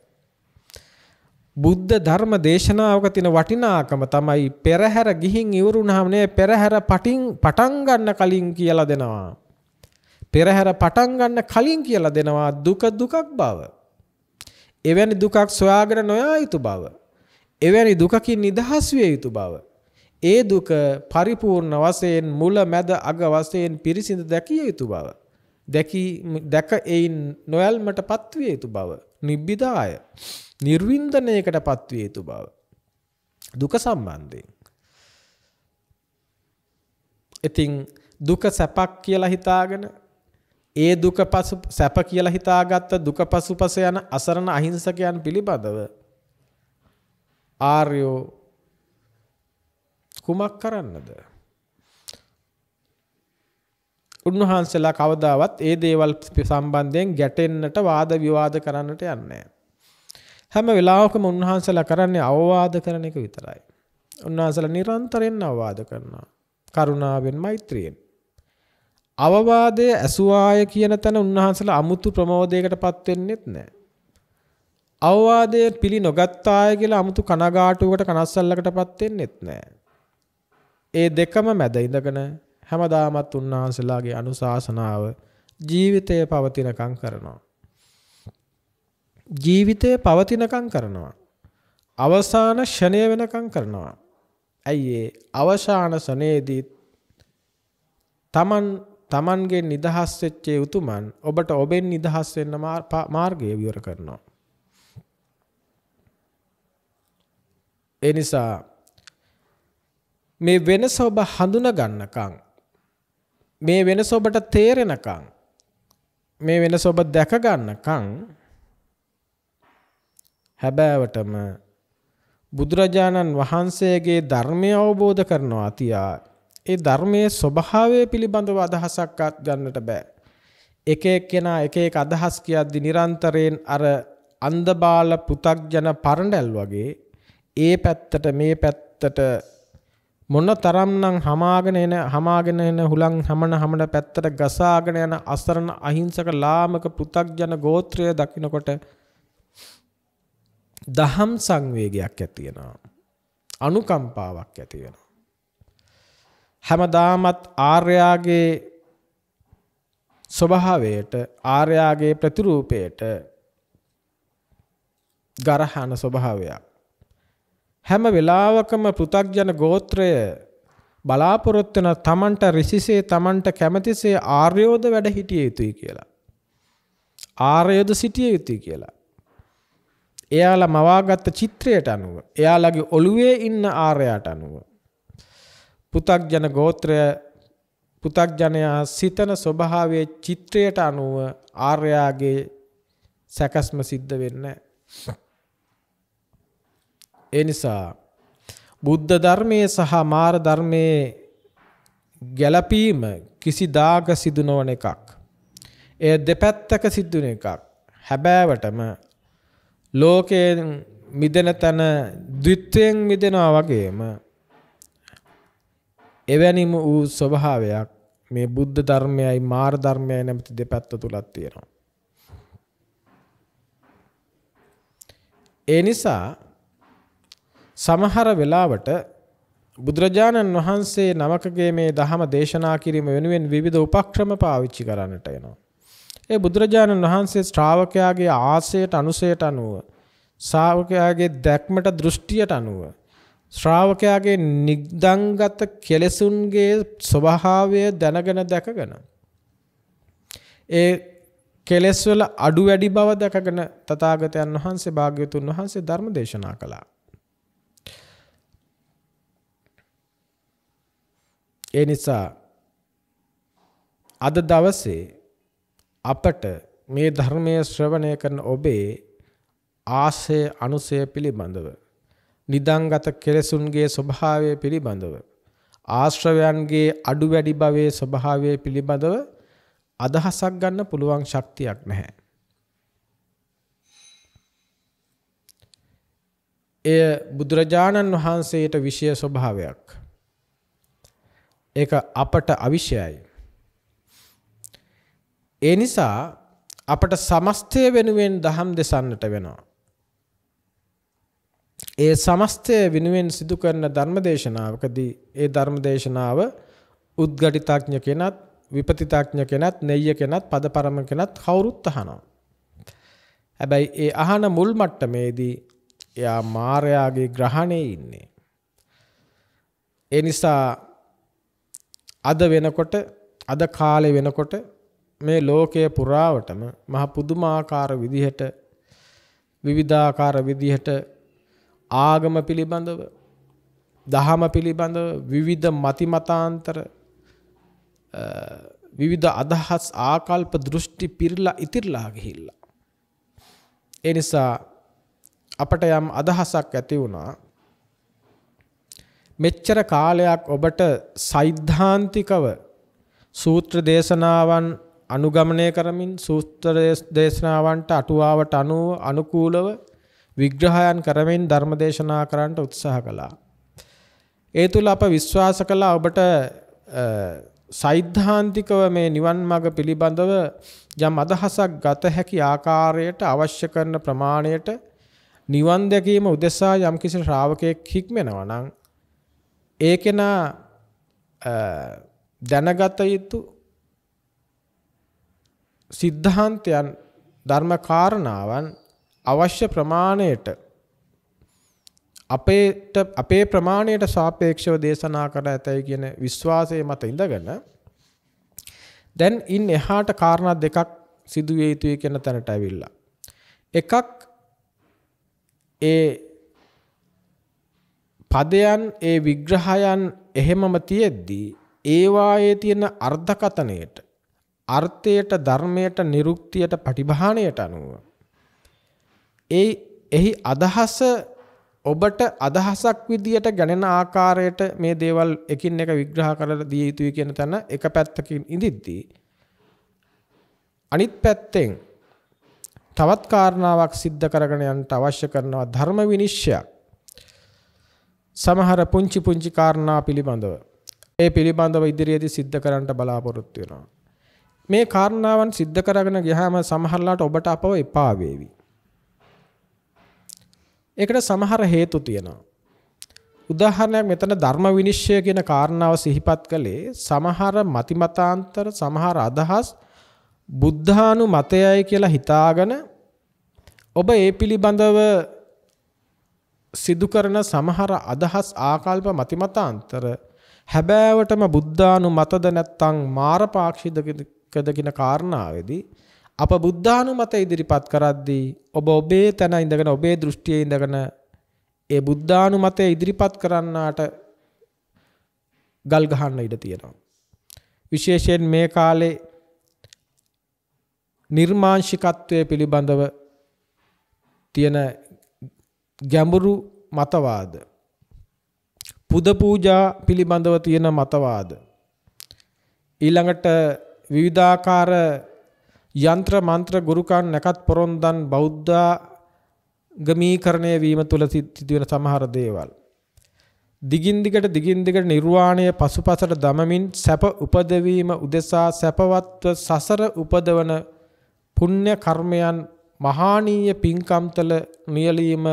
B: බුද්ධ ධර්ම දේශනාවක තියෙන වටිනාකම තමයි පෙරහැර ගිහින් ඉවරුනහම නේ පෙරහැර පටින් පටන් ගන්න කලින් කියලා දෙනවා. පෙරහැර පටන් ගන්න කලින් කියලා දෙනවා දුක දුකක් බව. එවැනි දුකක් සොයාගෙන නොයා යුතු බව. එවැනි දුකකින් නිදහස් විය යුතු බව. ඒ දුක පරිපූර්ණ වශයෙන් මුල මැද අග වශයෙන් පිරිසිඳ දැකිය යුතු බව. දැකී දැක එයින් නොයල්මටපත් විය යුතු බව. නිබ්බිදාය. නිර්වින්දනයකට පත්විය යුතු බව. දුක සම්බන්ධයෙන්. ඉතින් දුක සැපක් කියලා හිතාගෙන ඒ දුක පසු සැප කියලා හිතාගත්ත දුක පසුපස යන අසරණ අහිංසකයන් පිළිබඳව ආර්යෝ කුමක් කරන්නද? උන්වහන්සේලා කවදාවත් ඒ දේවල් සම්බන්ධයෙන් ගැටෙන්නට වාද විවාද කරන්නට යන්නේ නැහැ. හැම වෙලාවකම උන්වහන්සලා කරන්නේ අවවාද කරන එක විතරයි. උන්වහන්සලා නිරන්තරයෙන් අවවාද කරනවා. කරුණාවෙන් මෛත්‍රියෙන්. අවවාදයේ ඇසුආය කියන තැන උන්වහන්සලා අමුතු ප්‍රමෝදයකටපත් වෙන්නෙත් නැහැ. අවවාදයේ පිළි නොගත්තාය කියලා 아무තු කනගාටුවකට කනස්සල්ලකටපත් වෙන්නෙත් නැහැ. ඒ දෙකම මැද ඉඳගෙන හැමදාමත් උන්වහන්සේලාගේ අනුශාසනාව ජීවිතයේ පවතිනකම් කරනවා. ජීවිතය පවතිනකම් කරනවා. අවසාන ෂණය වෙනකම් කරනවා. ඇයි ඒ අවසාන ෂණයේදී තමන් තමන්ගේ නිදහස් වෙච්ච උතුමන් ඔබට ඔබෙන් නිදහස් වෙන්න මාර්ගය විවර කරනවා. ඒ නිසා මේ වෙනස ඔබ හඳුනා ගන්නකම් මේ වෙනස ඔබට තේරෙනකම් මේ වෙනස ඔබ දැක ගන්නකම් හැබෑවටම බුදුරජාණන් වහන්සේගේ ධර්මය අවබෝධ කරනවා තියා ඒ ධර්මයේ ස්වභාවය පිළිබඳව අදහසක් ගන්නට බෑ. එක එක්කෙනා එක එක අදහස් කියද්දි නිරන්තරයෙන් අර අන්දබාල පෘ탁ජන පරණැල් වගේ ඒ පැත්තට මේ පැත්තට මොන තරම්නම් හමාගෙන එන හමාගෙන එන හුලං හමන හමන පැත්තට ගසාගෙන යන අසරණ අහිංසක ලාමක පෘ탁ජන ගෝත්‍රය දකින්නකොට දහම් සංවේගයක් ඇතියෙනවා. අනුකම්පාවක් ඇතිවෙනවා. හැමදාමත් ආර්යාගේ ස්වභාවයට ආර්යාගේ ප්‍රතිරූපයට ගරහන ස්වභාවයක්. හැම වෙලාවකම පෘථග්ජන ගෝත්‍රය බලාපොරොත්වන තමන්ට රිසිසේ තමන්ට කැමතිසේ ආර්යෝද වැඩ හිටිය යුතුයි කියලා. ආර්යෝද සිටිය යුතුයි කියලා. එයාලා මවාගත්ත චිත්‍රයට අනුව එයාලගේ ඔළුවේ ඉන්න ආරයට අනුව පු탁ජන ගෝත්‍රය පු탁ජනයා සිතන ස්වභාවයේ චිත්‍රයට අනුව ආර්යාගේ සැකස්ම සිද්ධ වෙන්න ඒ නිසා බුද්ධ ධර්මයේ සහ මාර ධර්මයේ ගැළපීම කිසිදාක සිදු නොවන එකක්. එය දෙපැත්තක සිද්ධ වෙන එකක්. හැබෑවටම ලෝකයෙන් මිදෙන තන ද්විත්වයෙන් මිදෙනවා වගේම එවැනිම වූ ස්වභාවයක් මේ බුද්ධ ධර්මයයි මාර් ධර්මයයි නැමති දෙපැත්ත තුලත් තියෙනවා. ඒ නිසා සමහර වෙලාවට බුදුරජාණන් වහන්සේ නමකගේ මේ දහම දේශනා කිරීම වෙනුවෙන් විවිධ උපක්‍රම පාවිච්චි කරන්නට එනවා. ඒ බුදුරජාණන් වහන්සේ ශ්‍රාවකයාගේ ආශයට අනුසයට අනුව ශ්‍රාවකයාගේ දැක්මට දෘෂ්ටියට අනුව ශ්‍රාවකයාගේ නිග්දංගත කෙලෙසුන්ගේ ස්වභාවය දැනගෙන දැකගෙන ඒ කෙලෙස් වල අඩු වැඩි බව දැකගෙන තථාගතයන් වහන්සේ භාග්‍යතුන් වහන්සේ ධර්ම දේශනා කළා. ඒ නිසා අද දවසේ අපට මේ ධර්මය ශ්‍රවණය කරන ඔබේ ආශය අනුසය පිළිබඳව නිදංගත කෙලෙසුන්ගේ ස්වභාවය පිළිබඳව ආශ්‍රවයන්ගේ අඩු වැඩි භවයේ ස්වභාවය පිළිබඳව අදහසක් ගන්න පුළුවන් ශක්තියක් නැහැ. එය බුදුරජාණන් වහන්සේට විශේෂ ස්වභාවයක්. ඒක අපට අවිෂයයි. ඒ නිසා අපට සමස්තය වෙනුවෙන් දහම් දෙසන්නට වෙනවා. ඒ සමස්තය වෙනුවෙන් සිදු කරන ධර්මදේශනාවකදී ඒ ධර්මදේශනාව උද්ගටිතාඥ කෙනත් විපතිතාඥ කෙනත් නෙය්‍ය කෙනත් පදපරම කෙනත් කවුරුත් අහනවා. හැබැයි ඒ අහන මුල් මට්ටමේදී එයා මාරයාගේ ග්‍රහණයේ ඉන්නේ. ඒ නිසා අද වෙනකොට අද කාලේ වෙනකොට මේ ලෝකය පුරාවටම මහ පුදුමාකාර විදිහට විවිධාකාර විදිහට ආගම පිළිබඳව දහම පිළිබඳව විවිධ මතිමතාන්තර විවිධ අදහස් ආකල්ප දෘෂ්ටි පිරලා ඉතිරලා ගිහිල්ලා. ඒ නිසා අපට යම් අදහසක් ඇති වුණා මෙච්චර කාලයක් ඔබට සෛද්ධාන්තිකව සූත්‍ර දේශනාවන් අනුගමනය කරමින් සූත්‍ර දේශනාවන්ට අටුවාවට අනුව අනුකූලව විග්‍රහයන් කරමින් ධර්ම දේශනා කරන්නට උත්සාහ කළා. ඒ තුල අප විශ්වාස කළා ඔබට සෛද්ධාන්තිකව මේ නිවන් මඟ පිළිබඳව යම් අදහසක් ගත හැකි ආකාරයට අවශ්‍ය කරන ප්‍රමාණයට නිවන් දැකීම උදෙසා යම් කිසි ශ්‍රාවකයෙක් හික්මෙනවා නම් ඒකේන දැනගත යුතු සිද්ධාන්තයන් ධර්ම කාරණාවන් අවශ්‍ය ප්‍රමාණයට අපේට අපේ ප්‍රමාණයට සාපේක්ෂව දේශනා කර ඇතැයි කියන විශ්වාසය මත ඉඳගෙන දැන් ඉන් එහාට කාරණා දෙකක් සිදු විය යුතුයි කියන තැනට ඇවිල්ලා එකක් ඒ පදයන් ඒ විග්‍රහයන් එහෙමම තියෙද්දී ඒවායේ තියෙන අර්ථකතනයට අර්ථයට ධර්මයට නිරුක්තියට පටිභාණයට අනුව ඒ එහි අදහස ඔබට අදහසක් විදියට ගැනෙන ආකාරයට මේ දේවල් එකින් එක විග්‍රහ කරලා දිය යුතුයි කියන තැන එක පැත්තකින් ඉඳිද්දී අනිත් පැත්තෙන් තවත් කාරණාවක් සිද්ධ කරගෙන යන්න අවශ්‍ය කරනවා ධර්ම විනිශ්චයක්. සමහර පුංචි පුංචි කාරණා පිළිබඳව ඒ පිළිබඳව ඉදිරියේදී සිද්ධ කරන්නට බලාපොරොත්තු වෙනවා. මේ කාරණාවන් සිද්ධ කරගෙන ගියාම සමහරලාට ඔබට අපව එපා වේවි. ඒකට සමහර හේතු තියෙනවා. උදාහරණයක් මෙතන ධර්ම විනිශ්චය කියන කාරණාව සිහිපත් කළේ සමහර මතිමතාන්තර සමහර අදහස් බුද්ධානු මතයයි කියලා හිතාගෙන ඔබ ඒ පිළිබඳව සිදු කරන සමහර අදහස් ආකල්ප මතිමතාන්තර හැබෑවටම බුද්ධානු මතද නැත්තං මාරපාක්ෂිද කද කියන කාරණාවේදී අප බුද්ධානුමත ඉදිරිපත් කරද්දී ඔබ ඔබේ තැන ඉඳගෙන ඔබේ දෘෂ්ටියේ ඉඳගෙන ඒ බුද්ධානුමතය ඉදිරිපත් කරන්නාට ගල් ගහන්න ඉඩ තියෙනවා. විශේෂයෙන් මේ කාලේ නිර්මාංශිකත්වය පිළිබඳව තියෙන ගැඹුරු මතවාද පුද පූජා පිළිබඳව තියෙන මතවාද ඊළඟට විවිධාකාර යంత్ర මන්ත්‍ර ගුරුකන් නැකත් පොරොන්දන් බෞද්ධා ගමීකරණය වීම තුල සිදුවෙන සමහර දේවල්. දිගින් දිගට දිගින් දිගට නිර්වාණය පසුපසට දමමින් සැප උපදවීම උදෙසා සැපවත්ව සසර උපදවන පුණ්‍ය කර්මයන් මහානීය පින්කම් තුළ නියලීම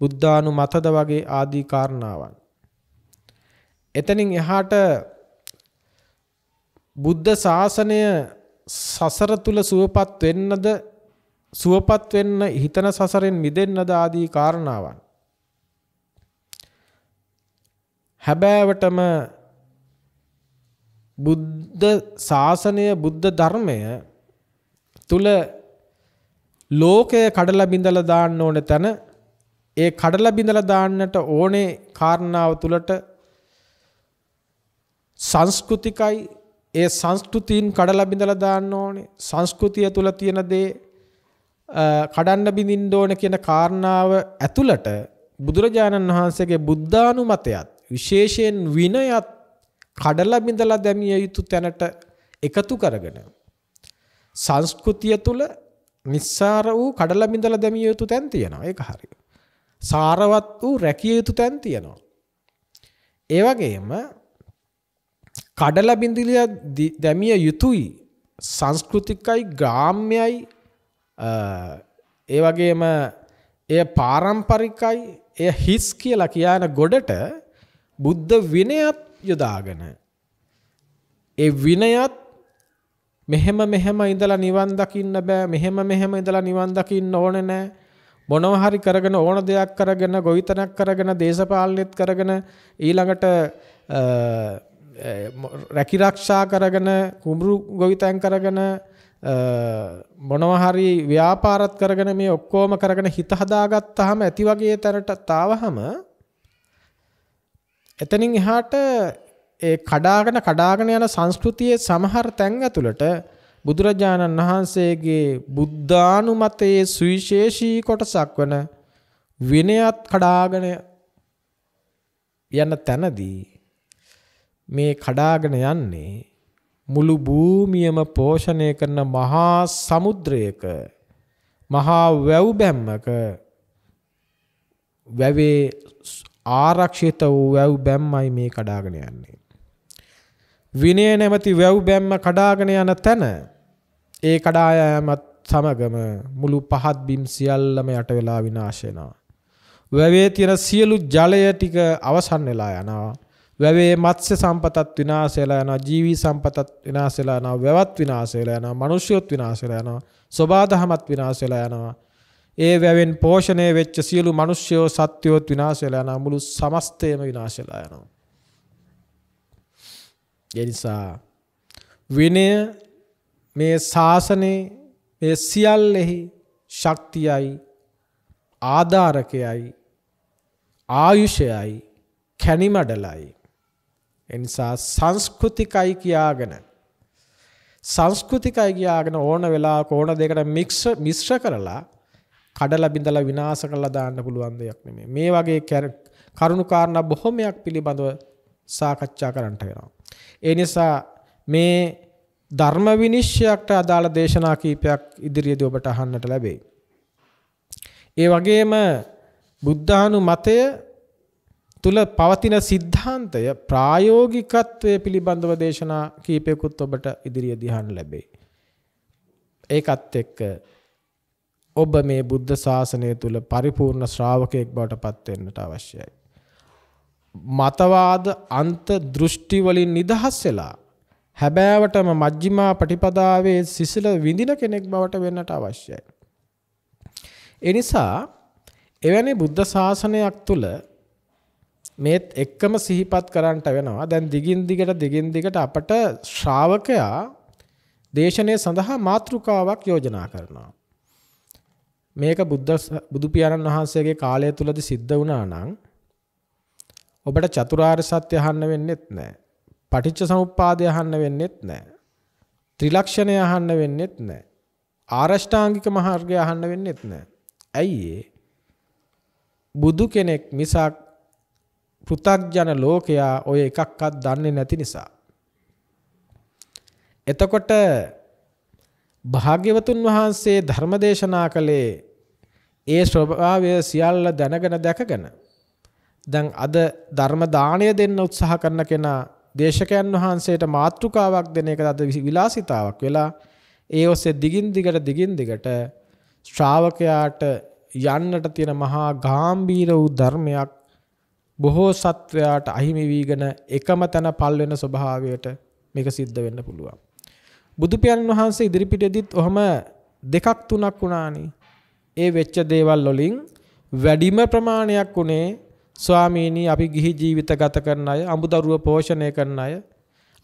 B: බුද්ධානුමතද වගේ ආදී කාරණාවන්. එතනින් එහාට බුද්ධ ශාසනය සසර තුල සුවපත් වෙන්නද සුවපත් වෙන්න හිතන සසරෙන් මිදෙන්නද ආදී කාරණාවන් හැබෑවටම බුද්ධ ශාසනය බුද්ධ ධර්මය තුල ලෝකය කඩලා බිඳලා දාන්න ඕන තැන ඒ කඩලා බිඳලා දාන්නට ඕනේ කාරණාව තුලට සංස්කෘතිකයි ඒ සංස්කෘතීන් කඩලා බිඳලා දාන්න ඕනේ. සංස්කෘතිය තුල තියෙන දේ කඩන්න බිඳින්න ඕනේ කියන කාරණාව ඇතුළට බුදුරජාණන් වහන්සේගේ බුද්ධානුමතයත් විශේෂයෙන් විනයත් කඩලා බිඳලා දැමිය යුතු තැනට එකතු කරගෙන සංස්කෘතිය තුල නිස්සාර වූ කඩලා බිඳලා දැමිය යුතු තැන් තියෙනවා. ඒක හරියි. සාරවත් වූ රැකිය යුතු තැන් තියෙනවා. ඒ වගේම කඩල බිඳිලිය දැමිය යුතුයි සංස්කෘතිකයි ග්‍රාම්‍යයි ඒ වගේම එය පාරම්පරිකයි එය හිස් කියලා කියන ගොඩට බුද්ධ විනයත් යොදාගෙන ඒ විනයත් මෙහෙම මෙහෙම ඉඳලා නිවන් දකින්න බෑ මෙහෙම මෙහෙම ඉඳලා නිවන් දකින්න ඕනේ නෑ මොනවා හරි කරගෙන ඕන දෙයක් කරගෙන ගොවිතැනක් කරගෙන දේශපාලනෙත් කරගෙන ඊළඟට රැකිරක්ෂා කරගෙන කුඹුරු ගොවිතැන් කරගෙන මොනවහරි ව්‍යාපාරත් කරගෙන මේ ඔක්කෝම කරගෙන හිත හදාගත්තාම ඇති වගේ තැනට තාවහම එතනින් එහාට ඒ කඩාගෙන කඩාගෙන යන සංස්කෘතියේ සමහර තැන් ඇතුළට බුදුරජාණන් වහන්සේගේ බුද්ධානුමතයේ සුවිශේෂී කොටසක් වන විනයත් කඩාගෙන යන තැනදී මේ කඩාගෙන යන්නේ මුළු භූමියම පෝෂණය කරන මහා සමුද්‍රයක මහා වැව් බැම්මක වැවේ ආරක්ෂිත වූ වැව් බැම්මයි මේ කඩාගෙන යන්නේ. විනය නැමැති වැව් බැම්ම කඩාගෙන යන තැන ඒ කඩායමත් සමගම මුළු පහත් බිම් සියල්ලම යට වෙලා විනාශ වෙනවා. වැවේ තියෙන සියලු ජලය ටික අවසන් වෙලා යනවා. වැවේ මත්ස්‍ය සම්පතත් විනාශ වෙලා යනවා ජීවි සම්පතත් විනාශ වෙලා යනවා වැවත් විනාශ වෙලා යනවා මිනිස්සුත් විනාශ වෙලා යනවා සබාධමත් විනාශ වෙලා යනවා ඒ වැවෙන් පෝෂණය වෙච්ච සියලු මිනිස්සයෝ සත්වයෝත් විනාශ වෙලා යනවා මුළු සමස්තයම විනාශ වෙලා යනවා ඒ නිසා විනය මේ ශාසනේ මේ සියල්ලෙහි ශක්තියයි ආධාරකයයි ආයුෂයයි කැනිමඩලයි එනිසා සංස්කෘතිකයි කියාගෙන සංස්කෘතිකයි කියාගෙන ඕන වෙලා කෝණ දෙකට මික්ස් මිශ්‍ර කරලා කඩලා බිඳලා විනාශ කරලා දාන්න පුළුවන් දෙයක් නෙමෙයි. මේ වගේ කරුණුකාරණා බොහොමයක් පිළිබඳව සාකච්ඡා කරන්නට වෙනවා. ඒ නිසා මේ ධර්ම විනිශ්චයට අදාළ දේශනා කීපයක් ඉදිරියේදී ඔබට අහන්නට ලැබේ. ඒ වගේම බුද්ධානුමතය තුල පවතින સિદ્ધාන්තය ප්‍රායෝගිකත්වය පිළිබඳව දේශනා කීපයකුත් ඔබට ඉදිරියේ දිහාන ලැබේ. ඒකත් එක්ක ඔබ මේ බුද්ධ ශාසනය තුල පරිපූර්ණ ශ්‍රාවකයෙක් බවට පත් වෙන්නට අවශ්‍යයි. මතවාද අන්ත දෘෂ්ටි වලින් නිදහස් වෙලා හැබෑවටම මජ්ක්‍ධිමා පටිපදාවේ සිසිල විඳින කෙනෙක් බවට වෙන්නට අවශ්‍යයි. ඒ නිසා එවැනි බුද්ධ ශාසනයක් තුල මේත් එක්කම සිහිපත් කරන්නට වෙනවා. දැන් දිගින් දිගට දිගින් දිගට අපට ශ්‍රාවකයා දේශනය සඳහා මාතෘකාවක් යෝජනා කරනවා. මේක බුද්ධ බුදු පියාණන් වහන්සේගේ කාලය තුලදී සිද්ධ වුණා නම් ඔබට චතුරාර්ය සත්‍ය අහන්න වෙන්නේත් නැහැ. පටිච්ච සමුප්පාදය අහන්න වෙන්නේත් නැහැ. ත්‍රිලක්ෂණය අහන්න වෙන්නේත් නැහැ. ආරෂ්ඨාංගික මාර්ගය අහන්න වෙන්නේත් නැහැ. ඇයි බුදු කෙනෙක් මිසක් පෘථග්ජන ලෝකයා ඔය එකක්වත් දන්නේ නැති නිසා. එතකොට භාග්‍යවතුන් වහන්සේ ධර්මදේශනා කළේ ඒ ස්වභාවය සියල්ල දැනගෙන දැකගෙන දැන් අද ධර්ම දාණය දෙන්න උත්සාහ කරන කෙනා දේශකයන් වහන්සේට මාතෘකාවක් දෙන එක අද විලාසිතාවක් වෙලා ඒ ඔස්සේ දිගින් දිගට දිගින් දිගට ශ්‍රාවකයාට යන්නට තියෙන මහා ගාම්භීර වූ ධර්මයක් බොහෝ සත්වයාට අහිමි වීගෙන එකම තැන පල් වෙන ස්වභාවයට මේක සිද්ධ වෙන්න පුළුවන්. බුදු පියාණන් වහන්සේ ඉදිරිපිටෙදිත් ඔහම දෙකක් තුනක් වුණානේ. ඒ වෙච්ච දේවල් වලින් වැඩිම ප්‍රමාණයක් උනේ ස්වාමීනි අපි ගිහි ජීවිත ගත කරන අය, අමුදරුව පෝෂණය කරන අය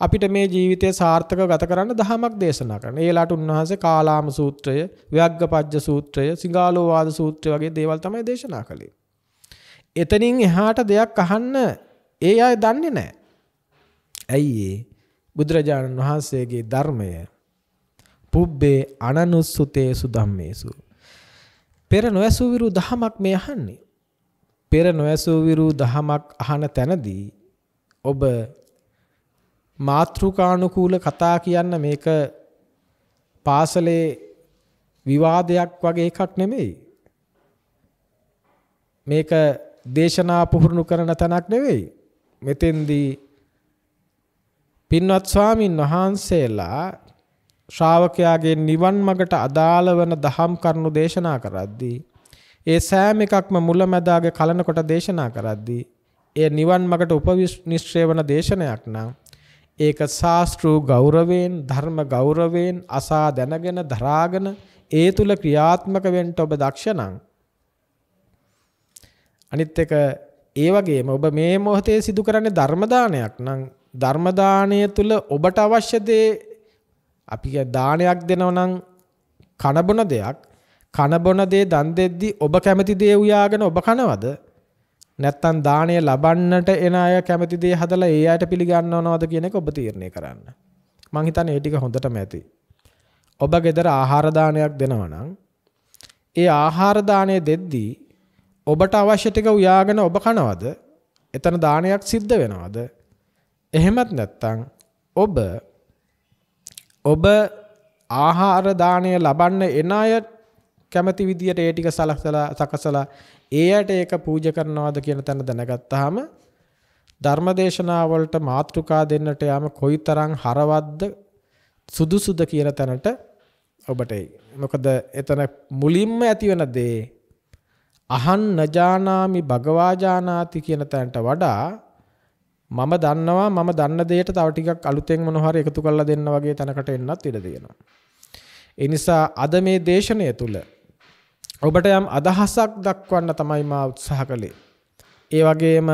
B: අපිට මේ ජීවිතය සාර්ථක ගත කරන්න දහමක් දේශනා කරන. ඒලාට උන්වහන්සේ කාලාම සූත්‍රය, ව්‍යග්ගපජ්ජ සූත්‍රය, සිඟාලෝවාද සූත්‍රය වගේ දේවල් තමයි දේශනා කළේ. එතනින් එහාට දෙයක් අහන්න ඒ අය දන්නේ නැහැ. ඇයි ඒ? බුදුරජාණන් වහන්සේගේ ධර්මය පුබ්බේ අනනුස්සුතේසු ධම්මේසු පෙර නොඇසූ විරු දහමක් මේ අහන්නේ. පෙර නොඇසූ විරු දහමක් අහන තැනදී ඔබ මාත්‍රුකානුකූල කතා කියන්න මේක පාසලේ විවාදයක් වගේ එකක් නෙමෙයි. මේක දේශනා පුහුණු කරන තැනක් නෙවෙයි. මෙතෙන්දී පින්වත් ස්වාමින් වහන්සේලා ශ්‍රාවකයාගේ නිවන් මගට අදාළ වන දහම් කරුණු දේශනා කරද්දී ඒ සෑම එකක්ම මුලැමැදාග කලනකොට දේශනා කරද්දී ඒ නිවන් මගට උපනිශ්‍රේ වන දේශනයක් නම් ඒක ශාස්ත්‍රූ ගෞරවයෙන් ධර්ම ගෞරවයෙන් අසා දැනගෙන දරාගෙන ඒ තුල ක්‍රියාත්මක වෙන්න ඔබ දක්ෂ නම් අනිත් එක ඒ වගේම ඔබ මේ මොහොතේ සිදු කරන්නේ ධර්ම දානයක් නම් ධර්ම දාණය තුල ඔබට අවශ්‍ය දේ අපි දානයක් දෙනවා නම් කනබොන දෙයක් කනබොන දේ දන් දෙද්දි ඔබ කැමති දේ උයාගෙන ඔබ කනවද නැත්තම් දාණය ලබන්නට එන අය කැමති දේ හදලා ඒ අයට පිළිගන්නවනවද කියන එක ඔබ තීරණය කරන්න මං හිතන්නේ ඒ ටික හොඳටම ඇති ඔබ ගෙදර ආහාර දානයක් දෙනවා නම් ඒ ආහාර දාණය දෙද්දී ඔබට අවශ්‍ය ටික උයාගෙන ඔබ කනවද? එතන දානයක් සිද්ධ වෙනවද? එහෙමත් නැත්නම් ඔබ ඔබ ආහාර දාණය ලබන්න එන අය කැමති විදියට ඒ ටික සලකලා සකසලා ඒ අයට ඒක පූජා කරනවද කියන තැන දැනගත්තාම ධර්මදේශනාවලට මාතෘකා දෙන්නට යාම කොයිතරම් හරවද්ද සුදුසුද කියන තැනට ඔබට එයි. මොකද එතන මුලින්ම ඇති වෙන දේ අහන් නජානාමි භගවාජානාති කියන තැනට වඩා මම දන්නවා මම දන්න දෙයට තව ටිකක් අලුතෙන් මොන හරි එකතු කරලා දෙන්න වගේ තැනකට එන්නත් ඉඩ දෙනවා. ඒ නිසා අද මේ දේශනය තුළ ඔබට යම් අදහසක් දක්වන්න තමයි මා උත්සාහ කළේ. ඒ වගේම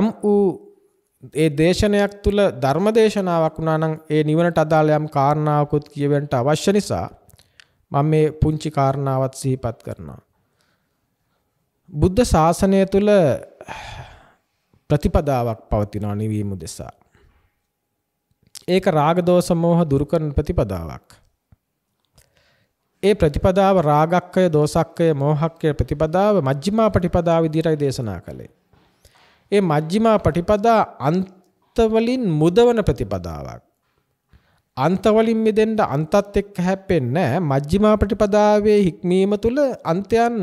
B: යම් වූ ඒ දේශනයක් තුළ ධර්ම දේශනාවක් වුණා නම් ඒ නිවනට අදාළ යම් කාරණාවකුත් කියවෙන්න අවශ්‍ය නිසා මම මේ පුංචි කාරණාවත් සිහිපත් කරනවා. බුද්ධ ශාසනය තුල ප්‍රතිපදාවක් පවතිනවා නිවීම උදෙසා. ඒක රාග දෝෂ මෝහ දුරු කරන ප්‍රතිපදාවක්. ඒ ප්‍රතිපදාව රාගක්කය දෝසක්කය මෝහක්කය ප්‍රතිපදාව මජ්ක්‍ධිමා පටිපදා විදිහටයි දේශනා කළේ. ඒ මජ්ක්‍ධිමා පටිපදා අන්තවලින් මුදවන ප්‍රතිපදාවක්. අන්තවලින් මිදෙන්න අන්තත් එක්ක හැප්පෙන්නේ නැහැ. මජ්ක්‍ධිමා පටිපදාවේ හික්මීම තුළ අන්තයන්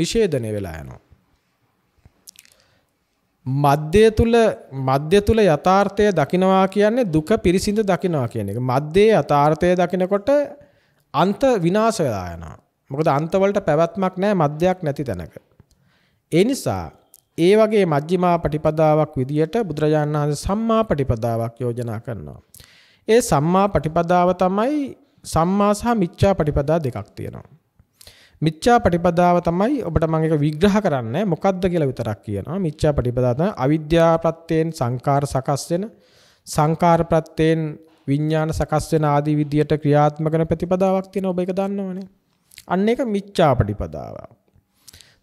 B: නිෂේධනය වෙලා යනවා. මධ්‍යය තුල මධ්‍ය තුල යථාර්ථය දකිනවා කියන්නේ දුක පිරිසිඳ දකිනවා කියන එක. මධ්‍යයේ යථාර්ථය දකිනකොට අන්ත විනාශ වෙලා යනවා. මොකද අන්තවලට පැවැත්මක් නැහැ මධ්‍යයක් නැති තැනක. ඒ නිසා ඒ වගේ මජ්ක්‍ධිමා පටිපදාවක් විදියට බුදුරජාණන් වහන්සේ සම්මා පටිපදාවක් යෝජනා කරනවා. ඒ සම්මා පටිපදාව තමයි සම්මා සහ මිච්ඡා පටිපදා දෙකක් තියෙනවා. මිච්ඡා ප්‍රතිපදාව තමයි ඔබට මම ඒක විග්‍රහ කරන්නේ මොකද්ද කියලා විතරක් කියනවා. මිච්ඡා ප්‍රතිපදාව තමයි අවිද්‍යා ප්‍රත්‍යයෙන් සංකාර සකස් වෙන සංකාර ප්‍රත්‍යයෙන් විඥාන සකස් වෙන ආදී විදියට ක්‍රියාත්මක කරන ප්‍රතිපදාවක් තියෙන ඔබ ඒක දන්නවනේ. අන්න ඒක මිච්ඡා ප්‍රතිපදාව.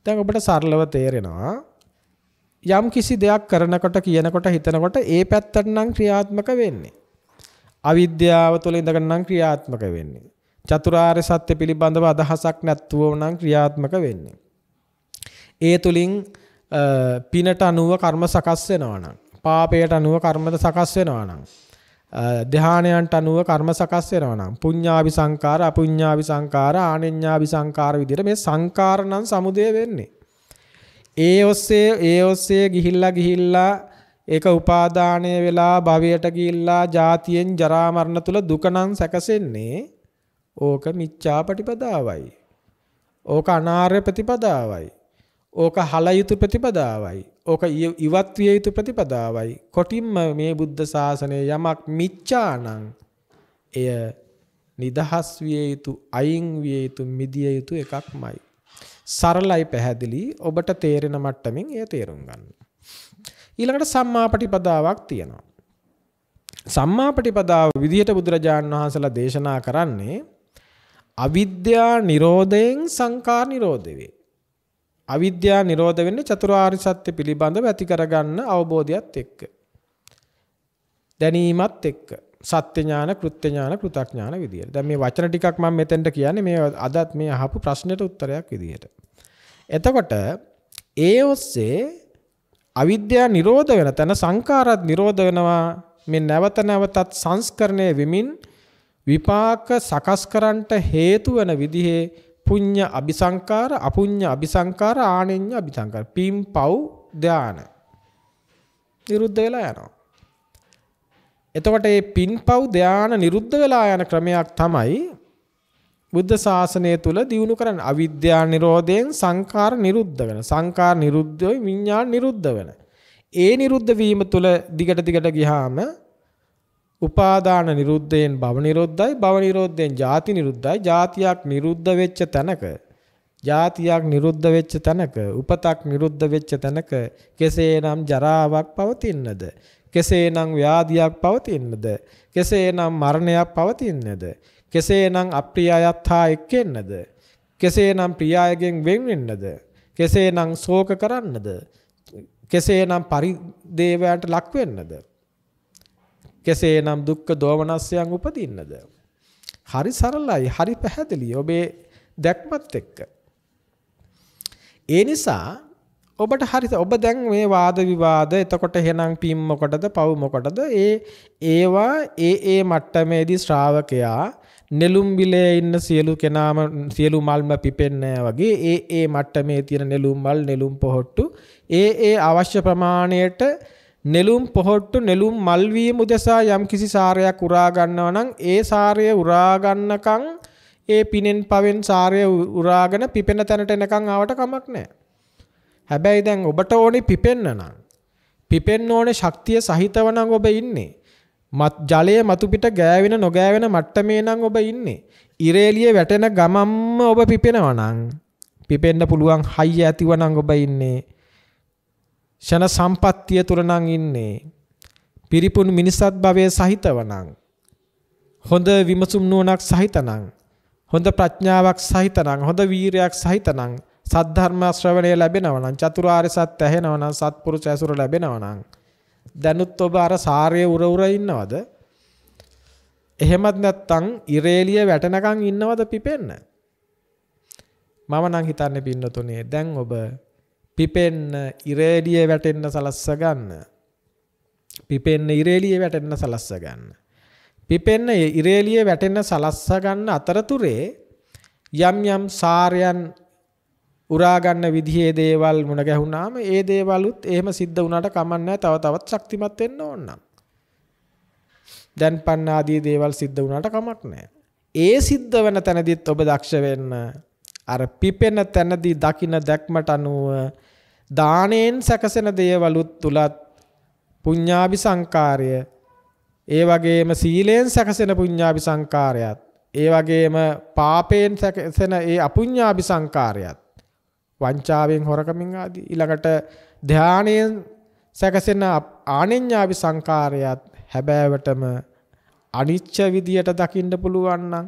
B: දැන් ඔබට සරලව තේරෙනවා යම් කිසි දෙයක් කරනකොට කියනකොට හිතනකොට ඒ පැත්තට නම් ක්‍රියාත්මක වෙන්නේ. අවිද්‍යාව තුළ ඉඳගෙන නම් ක්‍රියාත්මක වෙන්නේ. චතුරාර්ය සත්‍ය පිළිබඳව අදහසක් නැත්තුව නම් ක්‍රියාත්මක වෙන්නේ. ඒ තුලින් පිනට අනුව කර්ම සකස් වෙනවා නම් පාපයට අනුව කර්මද සකස් වෙනවා නම් ධානයන්ට අනුව කර්ම සකස් වෙනවා නම් පුඤ්ඤාවි සංකාර අපුඤ්ඤාවි සංකාර ආනෙඤ්ඤාවි සංකාර විදිහට මේ සංකාර නම් සමුදය වෙන්නේ. ඒ ඔස්සේ ඒ ඔස්සේ ගිහිල්ලා ගිහිල්ලා ඒක උපාදානය වෙලා භවයට ගිහිල්ලා ජාතියෙන් ජරා මරණ තුල දුක නම් සැකසෙන්නේ ඕක මිච්ඡා ප්‍රතිපදාවයි. ඕක අනාර්ය ප්‍රතිපදාවයි. ඕක හල යුතු ප්‍රතිපදාවයි. ඕක ඉවත් විය යුතු ප්‍රතිපදාවයි. කොටින්ම මේ බුද්ධ ශාසනය යමක් මිච්ඡානම් එය නිදහස් විය යුතු අයින් විය යුතු මිදිය යුතු එකක්මයි. සරලයි පැහැදිලි ඔබට තේරෙන මට්ටමින් එය තේරුම් ගන්න. ඊළඟට සම්මාපටිපදාවක් තියෙනවා. සම්මාපටිපදාව විදිහට බුදුරජාණන් වහන්සලා දේශනා කරන්නේ අවිද්‍යා නිරෝධයෙන් සංකාර නිරෝධ වේ. අවිද්‍යා නිරෝධ වෙන්නේ චතුරාර්ය සත්‍ය පිළිබඳව ඇති කරගන්න අවබෝධයත් එක්ක. දැනීමත් එක්ක. සත්‍ය ඥාන, කෘත්‍ය ඥාන, කෘතඥාන විදියට. දැන් මේ වචන ටිකක් මම මෙතෙන්ට කියන්නේ මේ අදත් මේ අහපු ප්‍රශ්නෙට උත්තරයක් විදියට. එතකොට ඒ ඔස්සේ අවිද්‍යා නිරෝධ වෙන තැන සංකාරත් නිරෝධ වෙනවා. මේ නැවත නැවතත් සංස්කරණය වෙමින් විපාක සකස් කරන්නට හේතු වෙන විදිහේ පුඤ්ඤ අபிසංකාර අපුඤ්ඤ අபிසංකාර ආනෙඤ්ඤ අபிසංකාර පීම් පව් ධාන නිරුද්ධ වෙලා යනවා එතකොට මේ පින් පව් ධාන නිරුද්ධ වෙලා යන ක්‍රමයක් තමයි බුද්ධ ශාසනය තුල දියුණු කරන්න අවිද්‍යා නිරෝධයෙන් සංකාර නිරුද්ධ වෙන සංකාර නිරුද්ධ විඥාන නිරුද්ධ වෙන ඒ නිරුද්ධ වීම තුල දිගට දිගට ගියාම උපාදාන නිරුද්ධයෙන් භව නිරුද්ධයි භව නිරෝධයෙන් ජාති නිරුද්ධයි ජාතියක් නිරුද්ධ වෙච්ච තැනක ජාතියක් නිරුද්ධ වෙච්ච තැනක උපතක් නිරුද්ධ වෙච්ච තැනක කෙසේනම් ජරාවක් පවතින්නද කෙසේනම් ව්‍යාධියක් පවතින්නද කෙසේනම් මරණයක් පවතින්නද කෙසේනම් අප්‍රිය අයත් හා එක්කෙන්නද කෙසේනම් ප්‍රිය අයගෙන් වෙන් වෙන්නද කෙසේනම් ශෝක කරන්නද කෙසේනම් පරිදේවයන්ට ලක් වෙන්නද කෙසේ නම් දුක්ඛ දෝමනස්යන් උපදින්නද? හරි සරලයි, හරි පැහැදිලියි ඔබේ දැක්මත් එක්ක. ඒ නිසා ඔබට හරි ඔබ දැන් මේ වාද විවාද එතකොට එහෙනම් පින් මොකටද පව් මොකටද ඒ ඒවා ඒ ඒ මට්ටමේදී ශ්‍රාවකයා නෙළුම් විලේ ඉන්න සියලු කෙනාම සියලු මල්ම පිපෙන්නේ වගේ ඒ ඒ මට්ටමේ තියෙන නෙළුම් මල් නෙළුම් පොහට්ටු ඒ ඒ අවශ්‍ය ප්‍රමාණයට නෙළුම් පොහොට්ටු නෙළුම් මල්වීම උදෙසා යම් කිසි සාරයක් උරා ගන්නවා නම් ඒ සාරය උරා ගන්නකම් ඒ පිනෙන් පවෙන් සාරය උරාගෙන පිපෙන තැනට එනකම් ආවට කමක් නැහැ. හැබැයි දැන් ඔබට ඕනි පිපෙන්න නම් පිපෙන්න ඕනේ ශක්තිය සහිතව නම් ඔබ ඉන්නේ. මත් ජලය මතු පිට ගෑවෙන නොගෑවෙන මට්ටමේ නම් ඔබ ඉන්නේ. ඉරේලිය වැටෙන ගමම්ම ඔබ පිපෙනවා නම් පිපෙන්න පුළුවන් හයිය ඇතිව නම් ඔබ ඉන්නේ. ෂණ සම්පත්තිය තුල නම් ඉන්නේ පිරිපුන් මිනිසත් භවයේ සහිතව නම් හොඳ විමසුම් නුවණක් සහිත නම් හොඳ ප්‍රඥාවක් සහිත නම් හොඳ වීරයක් සහිත නම් සද්ධර්ම ශ්‍රවණය ලැබෙනවා නම් චතුරාර්ය සත්‍ය ඇහෙනවා නම් සත්පුරුෂ ඇසුර ලැබෙනවා නම් දැනුත් ඔබ අර සාරයේ උර උර ඉන්නවද එහෙමත් නැත්නම් ඉරේලිය වැටෙනකන් ඉන්නවද පිපෙන්න මම නම් හිතන්නේ පින්නතුනේ දැන් ඔබ පිපෙන්න ඉරේලිය වැටෙන්න සලස්ස ගන්න. පිපෙන්න ඉරේලිය වැටෙන්න සලස්ස ගන්න. පිපෙන්න ඉරේලිය වැටෙන්න සලස්ස ගන්න අතරතුරේ යම් යම් සාරයන් උරාගන්න විදිහේ දේවල් මුණ ගැහුණාම ඒ දේවලුත් එහෙම සිද්ධ වුණාට කමක් නැහැ තව තවත් ශක්තිමත් වෙන්න ඕන නම්. දැන් පන්න ආදී දේවල් සිද්ධ වුණාට කමක් නැහැ. ඒ සිද්ධ වෙන තැනදිත් ඔබ දක්ෂ වෙන්න අර පිපෙන තැනදී දකින දැක්මට අනුව දානයෙන් සැකසෙන දේවලුත් තුලත් පුඤ්ඤාභි සංකාරය ඒ වගේම සීලයෙන් සැකසෙන පුඤ්ඤාභි සංකාරයත් ඒ වගේම පාපයෙන් සැකසෙන ඒ අපුඤ්ඤාභි සංකාරයත් වංචාවෙන් හොරකමින් ආදී ඊළඟට ධානයෙන් සැකසෙන ආනෙඤ්ඤාභි සංකාරයත් හැබෑවටම අනිච්ච විදියට දකින්න පුළුවන් නම්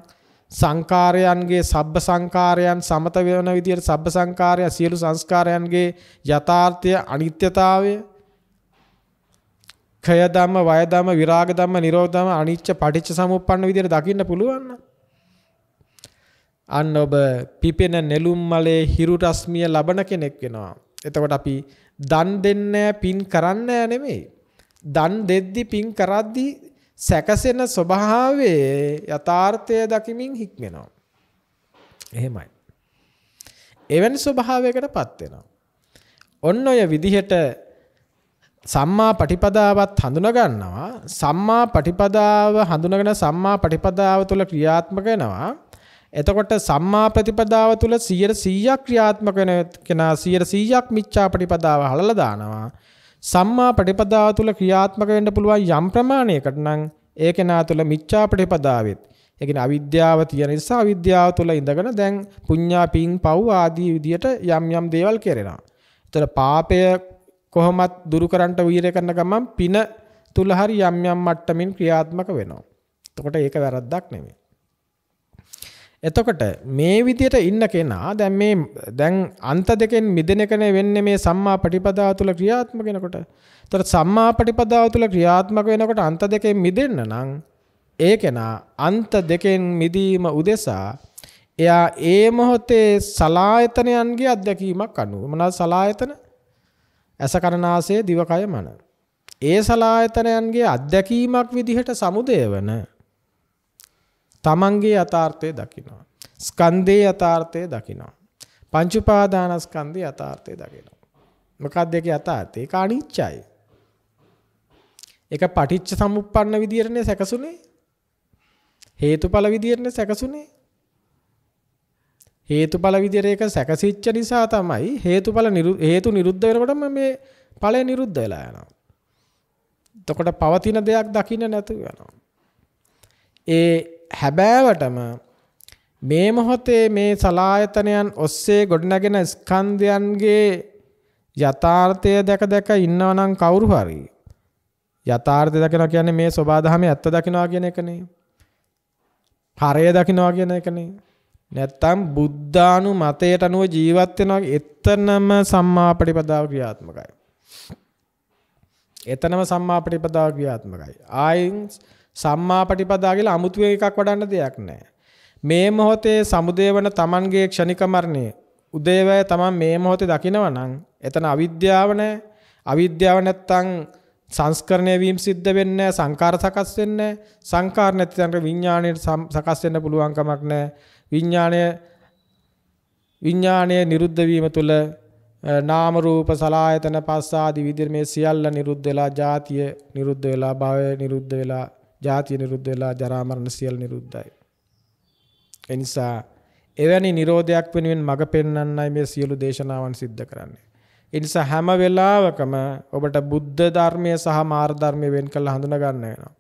B: සංකාරයන්ගේ සබ්බ සංකාරයන් සමත වෙන විදියට සබ්බ සංකාරය සියලු සංස්කාරයන්ගේ යථාර්ථය අනිත්‍යතාවය ක්ෂය ධම්ම වය ධම්ම විරාග ධම්ම නිරෝධ ධම්ම අනිච්ච පටිච්ච සමුප්පන්න විදියට දකින්න පුළුවන් අන්න ඔබ පිපෙන නෙළුම් මලේ හිරු රශ්මිය ලබන කෙනෙක් වෙනවා. එතකොට අපි දන් දෙන්නේ පින් කරන්නේ නෙමෙයි. දන් දෙද්දි පින් කරද්දි සැකසෙන ස්වභාවයේ යථාර්ථය දකිමින් හික්මෙනවා. එහෙමයි. එවැනි ස්වභාවයකටපත් වෙනවා. ඔන්න ඔය විදිහට සම්මා පටිපදාවත් හඳුනා ගන්නවා සම්මා පටිපදාව හඳුනගෙන සම්මා පටිපදාව තුළ ක්‍රියාත්මක වෙනවා එතකොට සම්මා ප්‍රතිපදාව තුළ 100 100ක් ක්‍රියාත්මක වෙන කෙනා 100 100ක් මිච්ඡා ප්‍රතිපදාව හලලා දානවා සම්මා ප්‍රතිපදාව තුළ ක්‍රියාත්මක වෙන්න පුළුවන් යම් ප්‍රමාණයකට නම් ඒ කෙනා තුළ මිච්ඡා ප්‍රතිපදාවෙත් ඒ කියන්නේ අවිද්‍යාව තියෙන නිසා අවිද්‍යාව තුළ ඉඳගෙන දැන් පුඤ්ඤා පිං පව් ආදී විදියට යම් යම් දේවල් කරනවා. ඒතර පාපය කොහොමත් දුරු කරන්නට වීරය කරන ගමන් පින තුල හරි යම් යම් මට්ටමින් ක්‍රියාත්මක වෙනවා. එතකොට ඒක වැරද්දක් නෙමෙයි. එතකොට මේ විදියට ඉන්න කෙනා දැන් මේ දැන් අන්ත දෙකෙන් මිදෙන එකනේ වෙන්නේ මේ සම්මා පටිපදාව තුල ක්‍රියාත්මක වෙනකොට. එතකොට සම්මා පටිපදාව තුල ක්‍රියාත්මක වෙනකොට අන්ත දෙකෙන් මිදෙන්න නම් ඒ කෙනා අන්ත දෙකෙන් මිදීම උදෙසා එයා ඒ මොහොතේ සලායතනයන්ගේ අත්දැකීමක් අනුව මොනවාද සලායතන? ඇස කනනාසය දිවකය මන. ඒ සලායතනයන්ගේ අත්දැකීමක් විදිහට සමුදය වන තමන්ගේ යථාර්ථය දකිනවා. ස්කන්ධේ යථාර්ථය දකිනවා. පංච උපාදානස්කන්ධේ යථාර්ථය දකිනවා. මොකක්ද ඒකේ යථාර්ථය? ඒක අනිච්චයි. ඒක පටිච්ච සමුප්පන්න විදියටනේ සැකසුනේ. හේතුඵල විදියටනේ සැකසුනේ. හේතුඵල විදියට ඒක සැකසිච්ච නිසා තමයි හේතුඵල හේතු නිරුද්ධ වෙනකොටම මේ ඵලය නිරුද්ධ වෙලා යනවා. එතකොට පවතින දෙයක් දකින්න නැතු වෙනවා. ඒ හැබෑවටම මේ මොහොතේ මේ සලායතනයන් ඔස්සේ ගොඩනැගෙන ස්කන්ධයන්ගේ යථාර්ථය දැක දැක ඉන්නවනම් කවුරු හරි යථාර්ථය දකිනවා කියන්නේ මේ සබාධමයේ ඇත්ත දකිනවා කියන එකනේ. හරය දකිනවා කියන එකනේ. නැත්තම් බුද්ධානු මතයට අනුව ජීවත් වෙනවා එතනම සම්මාපටිපදාව ක්‍රියාත්මකයි. එතනම සම්මාපටිපදාව ක්‍රියාත්මකයි. ආයින් සම්මා පටිපදා කියලා අමුතුවෙන් එකක් වඩන්න දෙයක් නැහැ. මේ මොහොතේ සමුදේවන Tamanගේ ක්ෂණික මරණය උදේවය Taman මේ මොහොතේ දකිනවා නම් එතන අවිද්‍යාව නැහැ. අවිද්‍යාව නැත්තම් සංස්කරණය වීම සිද්ධ වෙන්නේ සංකාර සකස් වෙන්නේ සංකාර නැති තැනක විඥාණයට සකස් වෙන්න පුළුවන් කමක් නැහැ. විඥාණය විඥාණය නිරුද්ධ වීම තුළ නාම රූප සලායතන පස්ස ආදී විදිහට මේ සියල්ල නිරුද්ධ වෙලා ජාතිය නිරුද්ධ වෙලා භවය නිරුද්ධ වෙලා ජාතිය නිරුද්ධ වෙලා ජරා මරණ සියල්ල නිරුද්ධයි. ඒ නිසා එවැනි Nirodhayak වෙනුවෙන් මඟ පෙන්වන්නයි මේ සියලු දේශනාවන් සිද්ධ කරන්නේ. ඒ නිසා හැම වෙලාවකම ඔබට බුද්ධ ධර්මය සහ මාර්ග ධර්මය වෙන් කළ හඳුනා ගන්න වෙනවා.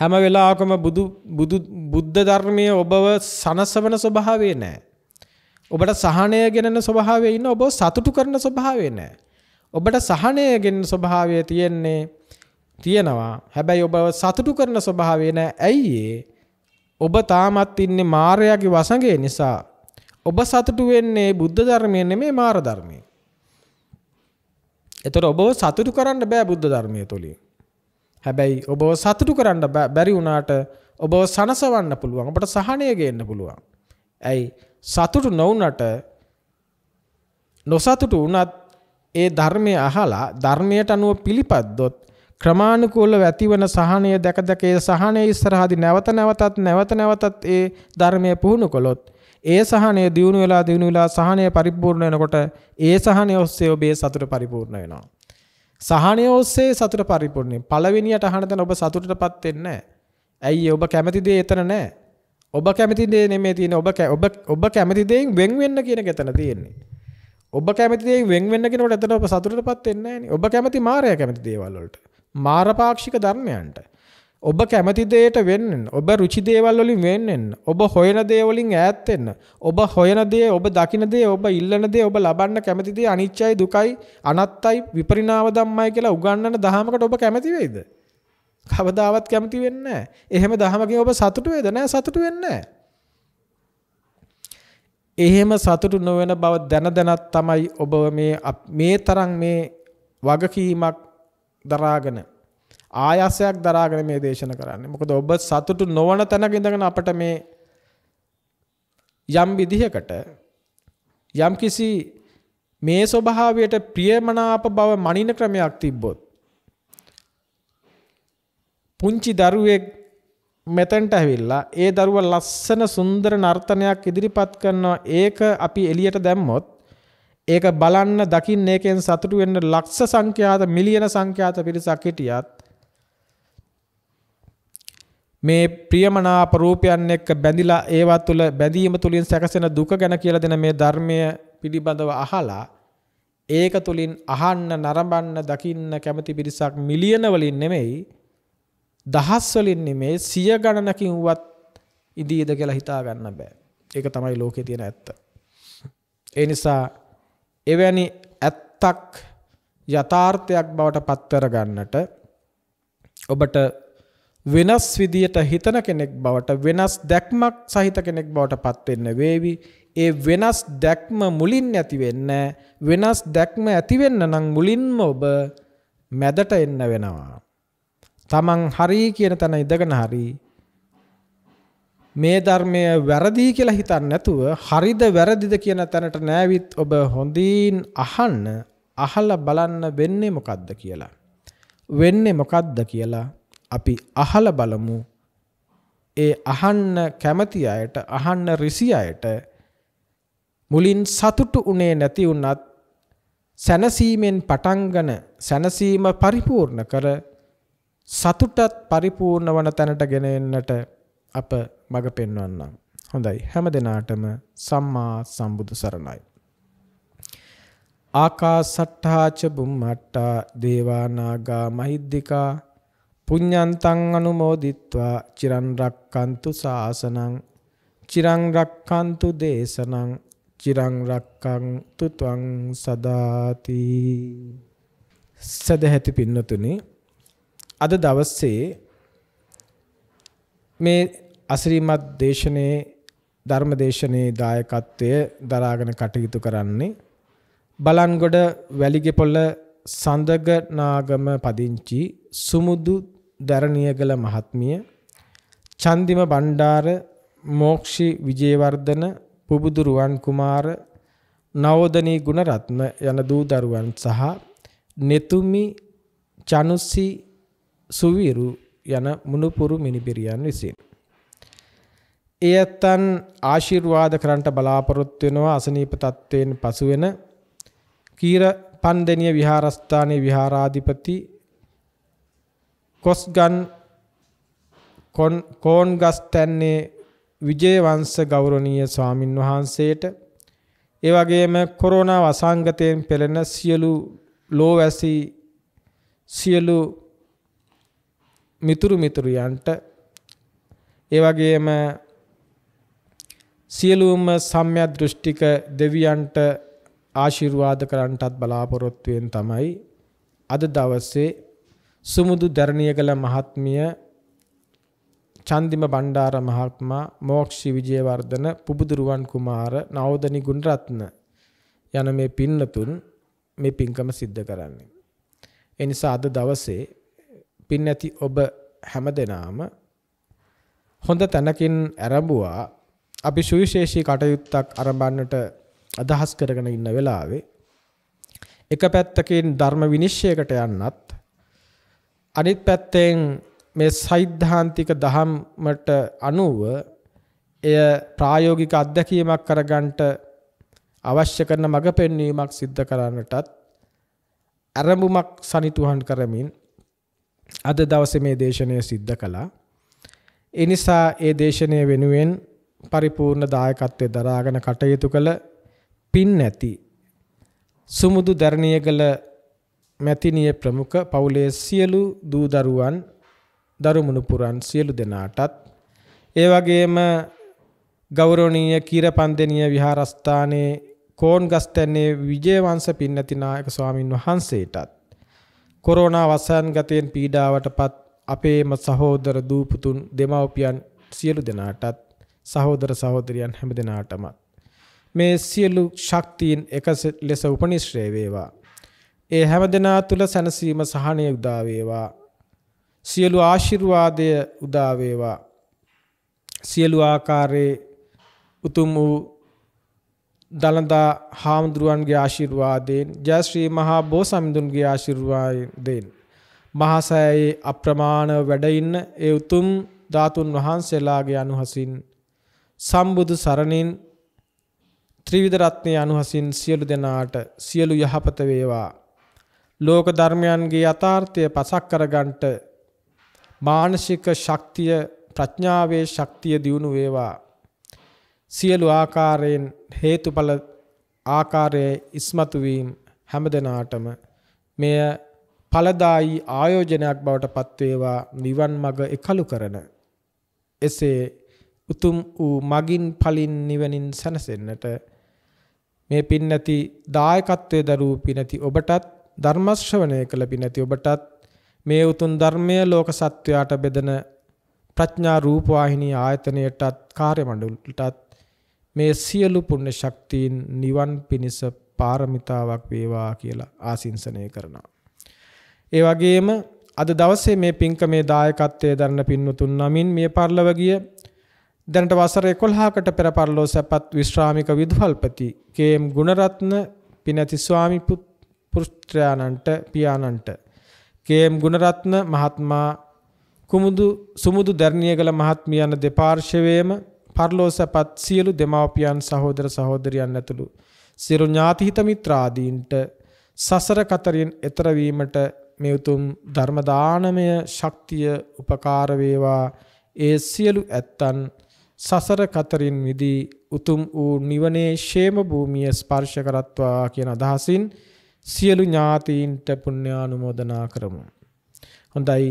B: හැම වෙලාවකම බුදු බුදු බුද්ධ ධර්මයේ ඔබව සනසවන ස්වභාවය නැහැ. ඔබට සහනය ගෙනන ස්වභාවයේ ඉන්න ඔබ සතුටු කරන ස්වභාවය නැහැ. ඔබට සහනය ගෙනන ස්වභාවය තියෙන්නේ තියෙනවා හැබැයි ඔබව සතුටු කරන ස්වභාවේ නෑ ඇයියේ ඔබ තාමත් ඉන්නේ මාර්යාගේ වසඟේ නිසා ඔබ සතුටු වෙන්නේ බුද්ධ ධර්මය නෙමේ මාර ධර්මය. එතකොට ඔබව සතුටු කරන්න බෑ බුද්ධ ධර්මය තුලින්. හැබැයි ඔබව සතුටු කරන්න බැරි වුණාට ඔබව සනසවන්න පුළුවන්. ඔබට සහනය ගේන්න පුළුවන්. ඇයි සතුටු නොවුනට නොසතුටු වුණත් ඒ ධර්මය අහලා ධර්මයට අනුව පිළිපද්දොත් ක්‍රමානුකූලව ඇතිවන සහනය දැක දැක ඒ සහනය ඉස්සරහදී නැවත නැවතත් නැවත නැවතත් ඒ ධර්මය පුහුණු කළොත් ඒ සහනය දියුණු වෙලා දියුණු වෙලා සහනය පරිපූර්ණ වෙනකොට ඒ සහනය ඔස්සේ ඔබේ සතුට පරිපූර්ණ වෙනවා. සහනය ඔස්සේ සතුට පරිපූර්ණයි. පළවෙනියට අහන තැන ඔබ සතුටටපත් වෙන්නේ නැහැ. ඇයි ඔබ කැමති දේ එතන නැහැ. ඔබ කැමති දේ නෙමෙයි තියෙන්නේ ඔබ ඔබ ඔබ කැමති දේෙන් වෙන් වෙන්න කියන එක එතන තියෙන්නේ. ඔබ කැමති දේෙන් වෙන් වෙන්න කියනකොට එතන ඔබ සතුටටපත් වෙන්නේ නැහැ නේ. ඔබ කැමති මායя කැමති දේවල් වලට. මාරපාක්ෂික ධර්මයන්ට. ඔබ කැමති දේට වෙන්නෙන් ඔබ රුචි දේවල් වලින් වෙන්නෙන් ඔබ හොයන දේ වලින් ඈත් වෙන්න ඔබ හොයන දේ ඔබ දකින දේ ඔබ ඉල්ලන දේ ඔබ ලබන්න කැමති දේ අනිච්චයි දුකයි අනත්තයි විපරිණාම ධම්මයි කියලා උගන්වන දහමකට ඔබ කැමති වෙයිද කවදාවත් කැමති වෙන්නේ නැහැ එහෙම දහමකින් ඔබ සතුටු වෙද නැහැ සතුටු වෙන්නේ නැහැ එහෙම සතුටු නොවන බව දැන දැනත් තමයි ඔබ මේ මේ තරම් මේ වගකීමක් දරාගෙන ආයසයක් දරාගෙන මේ දේශන කරන්නේ. මොකද ඔබ සතුටු නොවන තැනක ඉඳගෙන අපට මේ යම් විදිහකට යම් කිසි මේ ස්වභාවයට ප්‍රියමනාප බව මනින ක්‍රමයක් තිබ්බොත් පුංචි දරුවෙක් මෙතෙන්ට ඇවිල්ලා ඒ දරුවා ලස්සන සුන්දර නර්තනයක් ඉදිරිපත් කරනවා ඒක අපි එළියට දැම්මොත් ඒක බලන්න දකින්න ඒකෙන් සතුටු වෙන්න ලක්ෂ සංඛ්‍යාත මිලියන සංඛ්‍යාත පිරිසක් හිටියත් මේ ප්‍රියමනාප රූපයන් එක්ක බැඳිලා ඒවා තුළ බැඳීම තුලින් සැකසෙන දුක ගැන කියලා දෙන මේ ධර්මය පිළිබඳව අහලා ඒක තුලින් අහන්න නරඹන්න දකින්න කැමති පිරිසක් මිලියන වලින් නෙමෙයි දහස් වලින් නෙමෙයි සිය ගණනකින් වුවත් ඉදීද කියලා හිතා ගන්න බෑ. ඒක තමයි ලෝකේ තියෙන ඇත්ත. ඒ නිසා එවැනි ඇත්තක් යථාර්ථයක් බවට පත්වර ගන්නට ඔබට වෙනස් විදියට හිතන කෙනෙක් බවට වෙනස් දැක්මක් සහිත කෙනෙක් බවට පත්වෙන්න වේවි. ඒ වෙනස් දැක්ම මුලින් ඇති වෙන්න වෙනස් දැක්ම ඇති වෙන්න නම් මුලින්ම ඔබ මැදට එන්න වෙනවා. තමන් හරි කියන තැන ඉඳගෙන හරි මේ ධර්මය වැරදි කියලා හිතන්නේ නැතුව හරිද වැරදිද කියන තැනට නෑවිත් ඔබ හොඳින් අහන්න අහලා බලන්න වෙන්නේ මොකද්ද කියලා. වෙන්නේ මොකද්ද කියලා අපි අහලා බලමු. ඒ අහන්න කැමති අයට අහන්න රිසි අයට මුලින් සතුටු උනේ නැති වුණත් සැනසීමෙන් පටන්ගෙන සැනසීම පරිපූර්ණ කර සතුටත් පරිපූර්ණ වන තැනට ගෙන එන්නට අප මඟ පෙන්වන්නම්. හොඳයි හැම දෙනාටම සම්මා සම්බුදු සරණයි. ආකාසට්ඨාච බුම්මට්ටා දේවානාගා මහිද්దికා පුඤ්ඤන්තං අනුමෝදිත්වා චිරන් රක්칸තු සාසනං චිරන් රක්칸තු දේශනං චිරන් රක්칸තු ත්වං සදාති සදැහැති පින්නතුනි අද දවසේ මේ අසිරිමත් දේශනයේ ධර්ම දේශනයේ දායකත්වය දරාගෙන කටයුතු කරන්නේ බලන්ගොඩ වැලිගෙපොළ සඳගනාගම පදිංචි සුමුදු දරණියගල මහත්මිය චන්දිම බණ්ඩාර මෝක්ෂි විජේවර්ධන පුබුදු රුවන් කුමාර නවෝදනී ගුණරත්න යන දූ දරුවන් සහ නෙතුමි චනුසි සුවිරු යන මුණුපුරු මිනිපිරියන් විසින්. ඒ ඇත්තන් ආශිර්වාද කරන්නට බලාපොරොත්තු වෙනවා අසනීප තත්ත්වයෙන් පසු වෙන කීර පන්දෙනිය විහාරස්ථානයේ විහාරාධිපති කොස්ගන් කෝන්ගස් තැන්නේ විජේවංශ ගෞරවනීය ස්වාමින් වහන්සේට ඒ වගේම කොරෝනා වසංගතයෙන් පෙළෙන සියලු ලෝවැසි සියලු මිතුරු මිතුරියන්ට ඒ වගේම සියලුම සම්‍යක් දෘෂ්ටික දෙවියන්ට ආශිර්වාද කරන්නටත් බලාපොරොත්තුෙන් තමයි අද දවසේ සුමුදු දරණියගල මහත්මිය චන්දිම බණ්ඩාර මහත්මයා මෝක්ෂි විජේවර්ධන පුබුදුරුවන් කුමාර නවෝදනි ගුණරත්න යන මේ පින්නතුන් මේ පින්කම සිද්ධ කරන්නේ. එනිසා අද දවසේ පින් ඇති ඔබ හැමදෙනාම හොඳ තැනකින් ඇරඹුවා අපි සුවිශේෂී කටයුත්තක් ආරම්භන්නට අදහස් කරගෙන ඉන්න වෙලාවේ එක පැත්තකින් ධර්ම විනිශ්චයකට යන්නත් අනිත් පැත්තෙන් මේ සෛද්ධාන්තික දහම්මට අනුව එය ප්‍රායෝගික අත්දැකීමක් කරගන්නට අවශ්‍ය කරන මඟ පෙන්වීමක් සිද්ධ කරන්නටත් ඇරඹුමක් සනිටුහන් කරමින් අද දවසේ මේ දේශනය සිද්ධ කළා. ඒ නිසා ඒ දේශනය වෙනුවෙන් පරිපූර්ණ දායකත්වයේ දරාගෙන කටයුතු කළ පින් නැති සුමුදු දැරණියගල මැතිනිය ප්‍රමුඛ පවුලේ සියලු දූ දරුවන් දරුමුණුපුරන් සියලු දෙනාටත් ඒ වගේම ගෞරවනීය කීරපන්දෙනිය විහාරස්ථානයේ කෝන්ගස්තැන්නේ විජේවංශ පින්නතිනායක ස්වාමින් වහන්සේටත් කොරෝනා වසන් ගතයෙන් පීඩාවටපත් අපේම සහෝදර දූපුතුන් දෙමව්පියන් සියලු දෙනාටත් සහෝදර සහෝදරියන් හැම දෙනාටමත් මේ සියලු ශක්තියින් එක ලෙස උපනිශ්‍රය වේවා. ඒ හැම දෙනා තුළ සැනසීම සහනය උදා වේවා. සියලු ආශිර්වාදය උදා වේවා. සියලු ආකාරයේ උතුම් වූ දළදා හාමුදුරුවන්ගේ ආශිර්වාදයෙන් ජයශ්‍රී මහා බෝසමිඳුන්ගේ ආශිර්වාදයෙන් මහසෑයේ අප්‍රමාණ වැඩඉන්න ඒ උතුම් ධාතුන් වහන්සේලාගේ අනුහසින් සම්බුදු සරණින් ත්‍රිවිධ රත්නයේ අනුහසින් සියලු දෙනාට සියලු යහපත වේවා ලෝක ධර්මයන්ගේ යථාර්ථය පසක් කරගන්නට මානසික ශක්තිය ප්‍රඥාවේ ශක්තිය දියුණු වේවා සියලු ආකාරයෙන් හේතුඵල ආකාරයේ ඉස්මතු වීම හැමදෙනාටම මෙය ඵලදායි ආයෝජනයක් බවට පත්වේවා නිවන් මඟ එකලු කරන එසේ උතුම් වූ මගින් ඵලින් නිවනින් සැනසෙන්නට මේ පින් නැති දායකත්වයේ දරූ පිනති ඔබටත් ධර්ම ශ්‍රවණය කළ පිනති ඔබටත් මේ උතුම් ධර්මය ලෝක සත්වයාට බෙදෙන ප්‍රඥා රූපවාහිනී ආයතනයටත් කාර්ය මණ්ඩලයටත් මේ සියලු පුණ්‍ය ශක්තියින් නිවන් පිණිස පාරමිතාවක් වේවා කියලා ආසින්සනය කරනවා. ඒ වගේම අද දවසේ මේ පින්කමේ දායකත්වයේ දරන පින්වතුන් නමින් මිය පරලව ගිය දැනට වසර 11කට පෙර පරලෝ සැපත් විශ්‍රාමික විදුහල්පති කේම් ගුණරත්න පිනති ස්වාමි පුත්‍රයාණන්ට පියාණන්ට කේම් ගුණරත්න මහත්මයා කුමුදු සුමුදු දර්ණියගල මහත්මියන දෙපාර්ශවයේම පරලෝසපත් සියලු දෙමාපියන් සහෝදර සහෝදරියන් ඇතුළු සියලු ඥාති හිත මිත්‍රාදීන්ට සසර කතරින් එතර වීමට මේ උතුම් ධර්ම දානමය ශක්තිය උපකාර වේවා ඒ සියලු ඇත්තන් සසර කතරින් මිදී උතුම් වූ නිවනේ ෂේම භූමිය ස්පර්ශ කරත්වා කියන අදහසින් සියලු ඥාතීන්ට පුණ්‍යානුමෝදනා කරමු. හොඳයි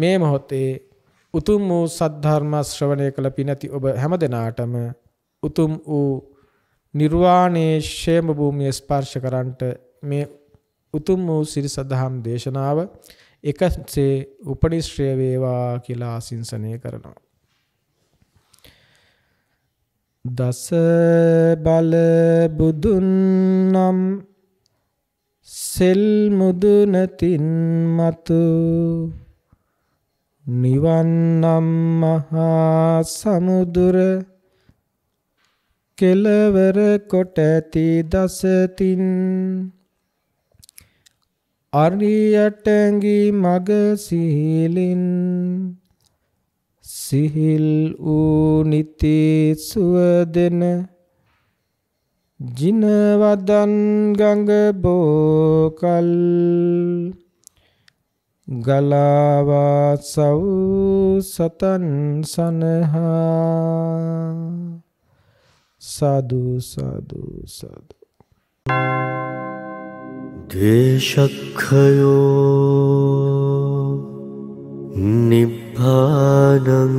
B: මේ මොහොතේ උතුම් වූ සද්ධර්ම ශ්‍රවණය කළ පිණති ඔබ හැමදෙනාටම උතුම් වූ නිර්වාණයේ ෂේම භූමිය ස්පර්ශ කරන්ට මේ උතුම් වූ සිරි සදහම් දේශනාව එකසේ උපනිශ්‍රය වේවා කියලා ආසින්සනය කරනවා. දස
A: බල බුදුන් නම් සෙල් මුදුනතින් මතු නිවන්නම් මහා සමුදුර කෙලවර කොට ඇති දසතින් අරියට ඇඟී මග සිහිලින් සිහිල් වූ නිති සුවදෙන ජිනවදන් ගඟ බෝකල් ගලාවා සව් සතන් සනහා සාදු සාදු සාදු දේශක්ඛයෝ නිබ්බානං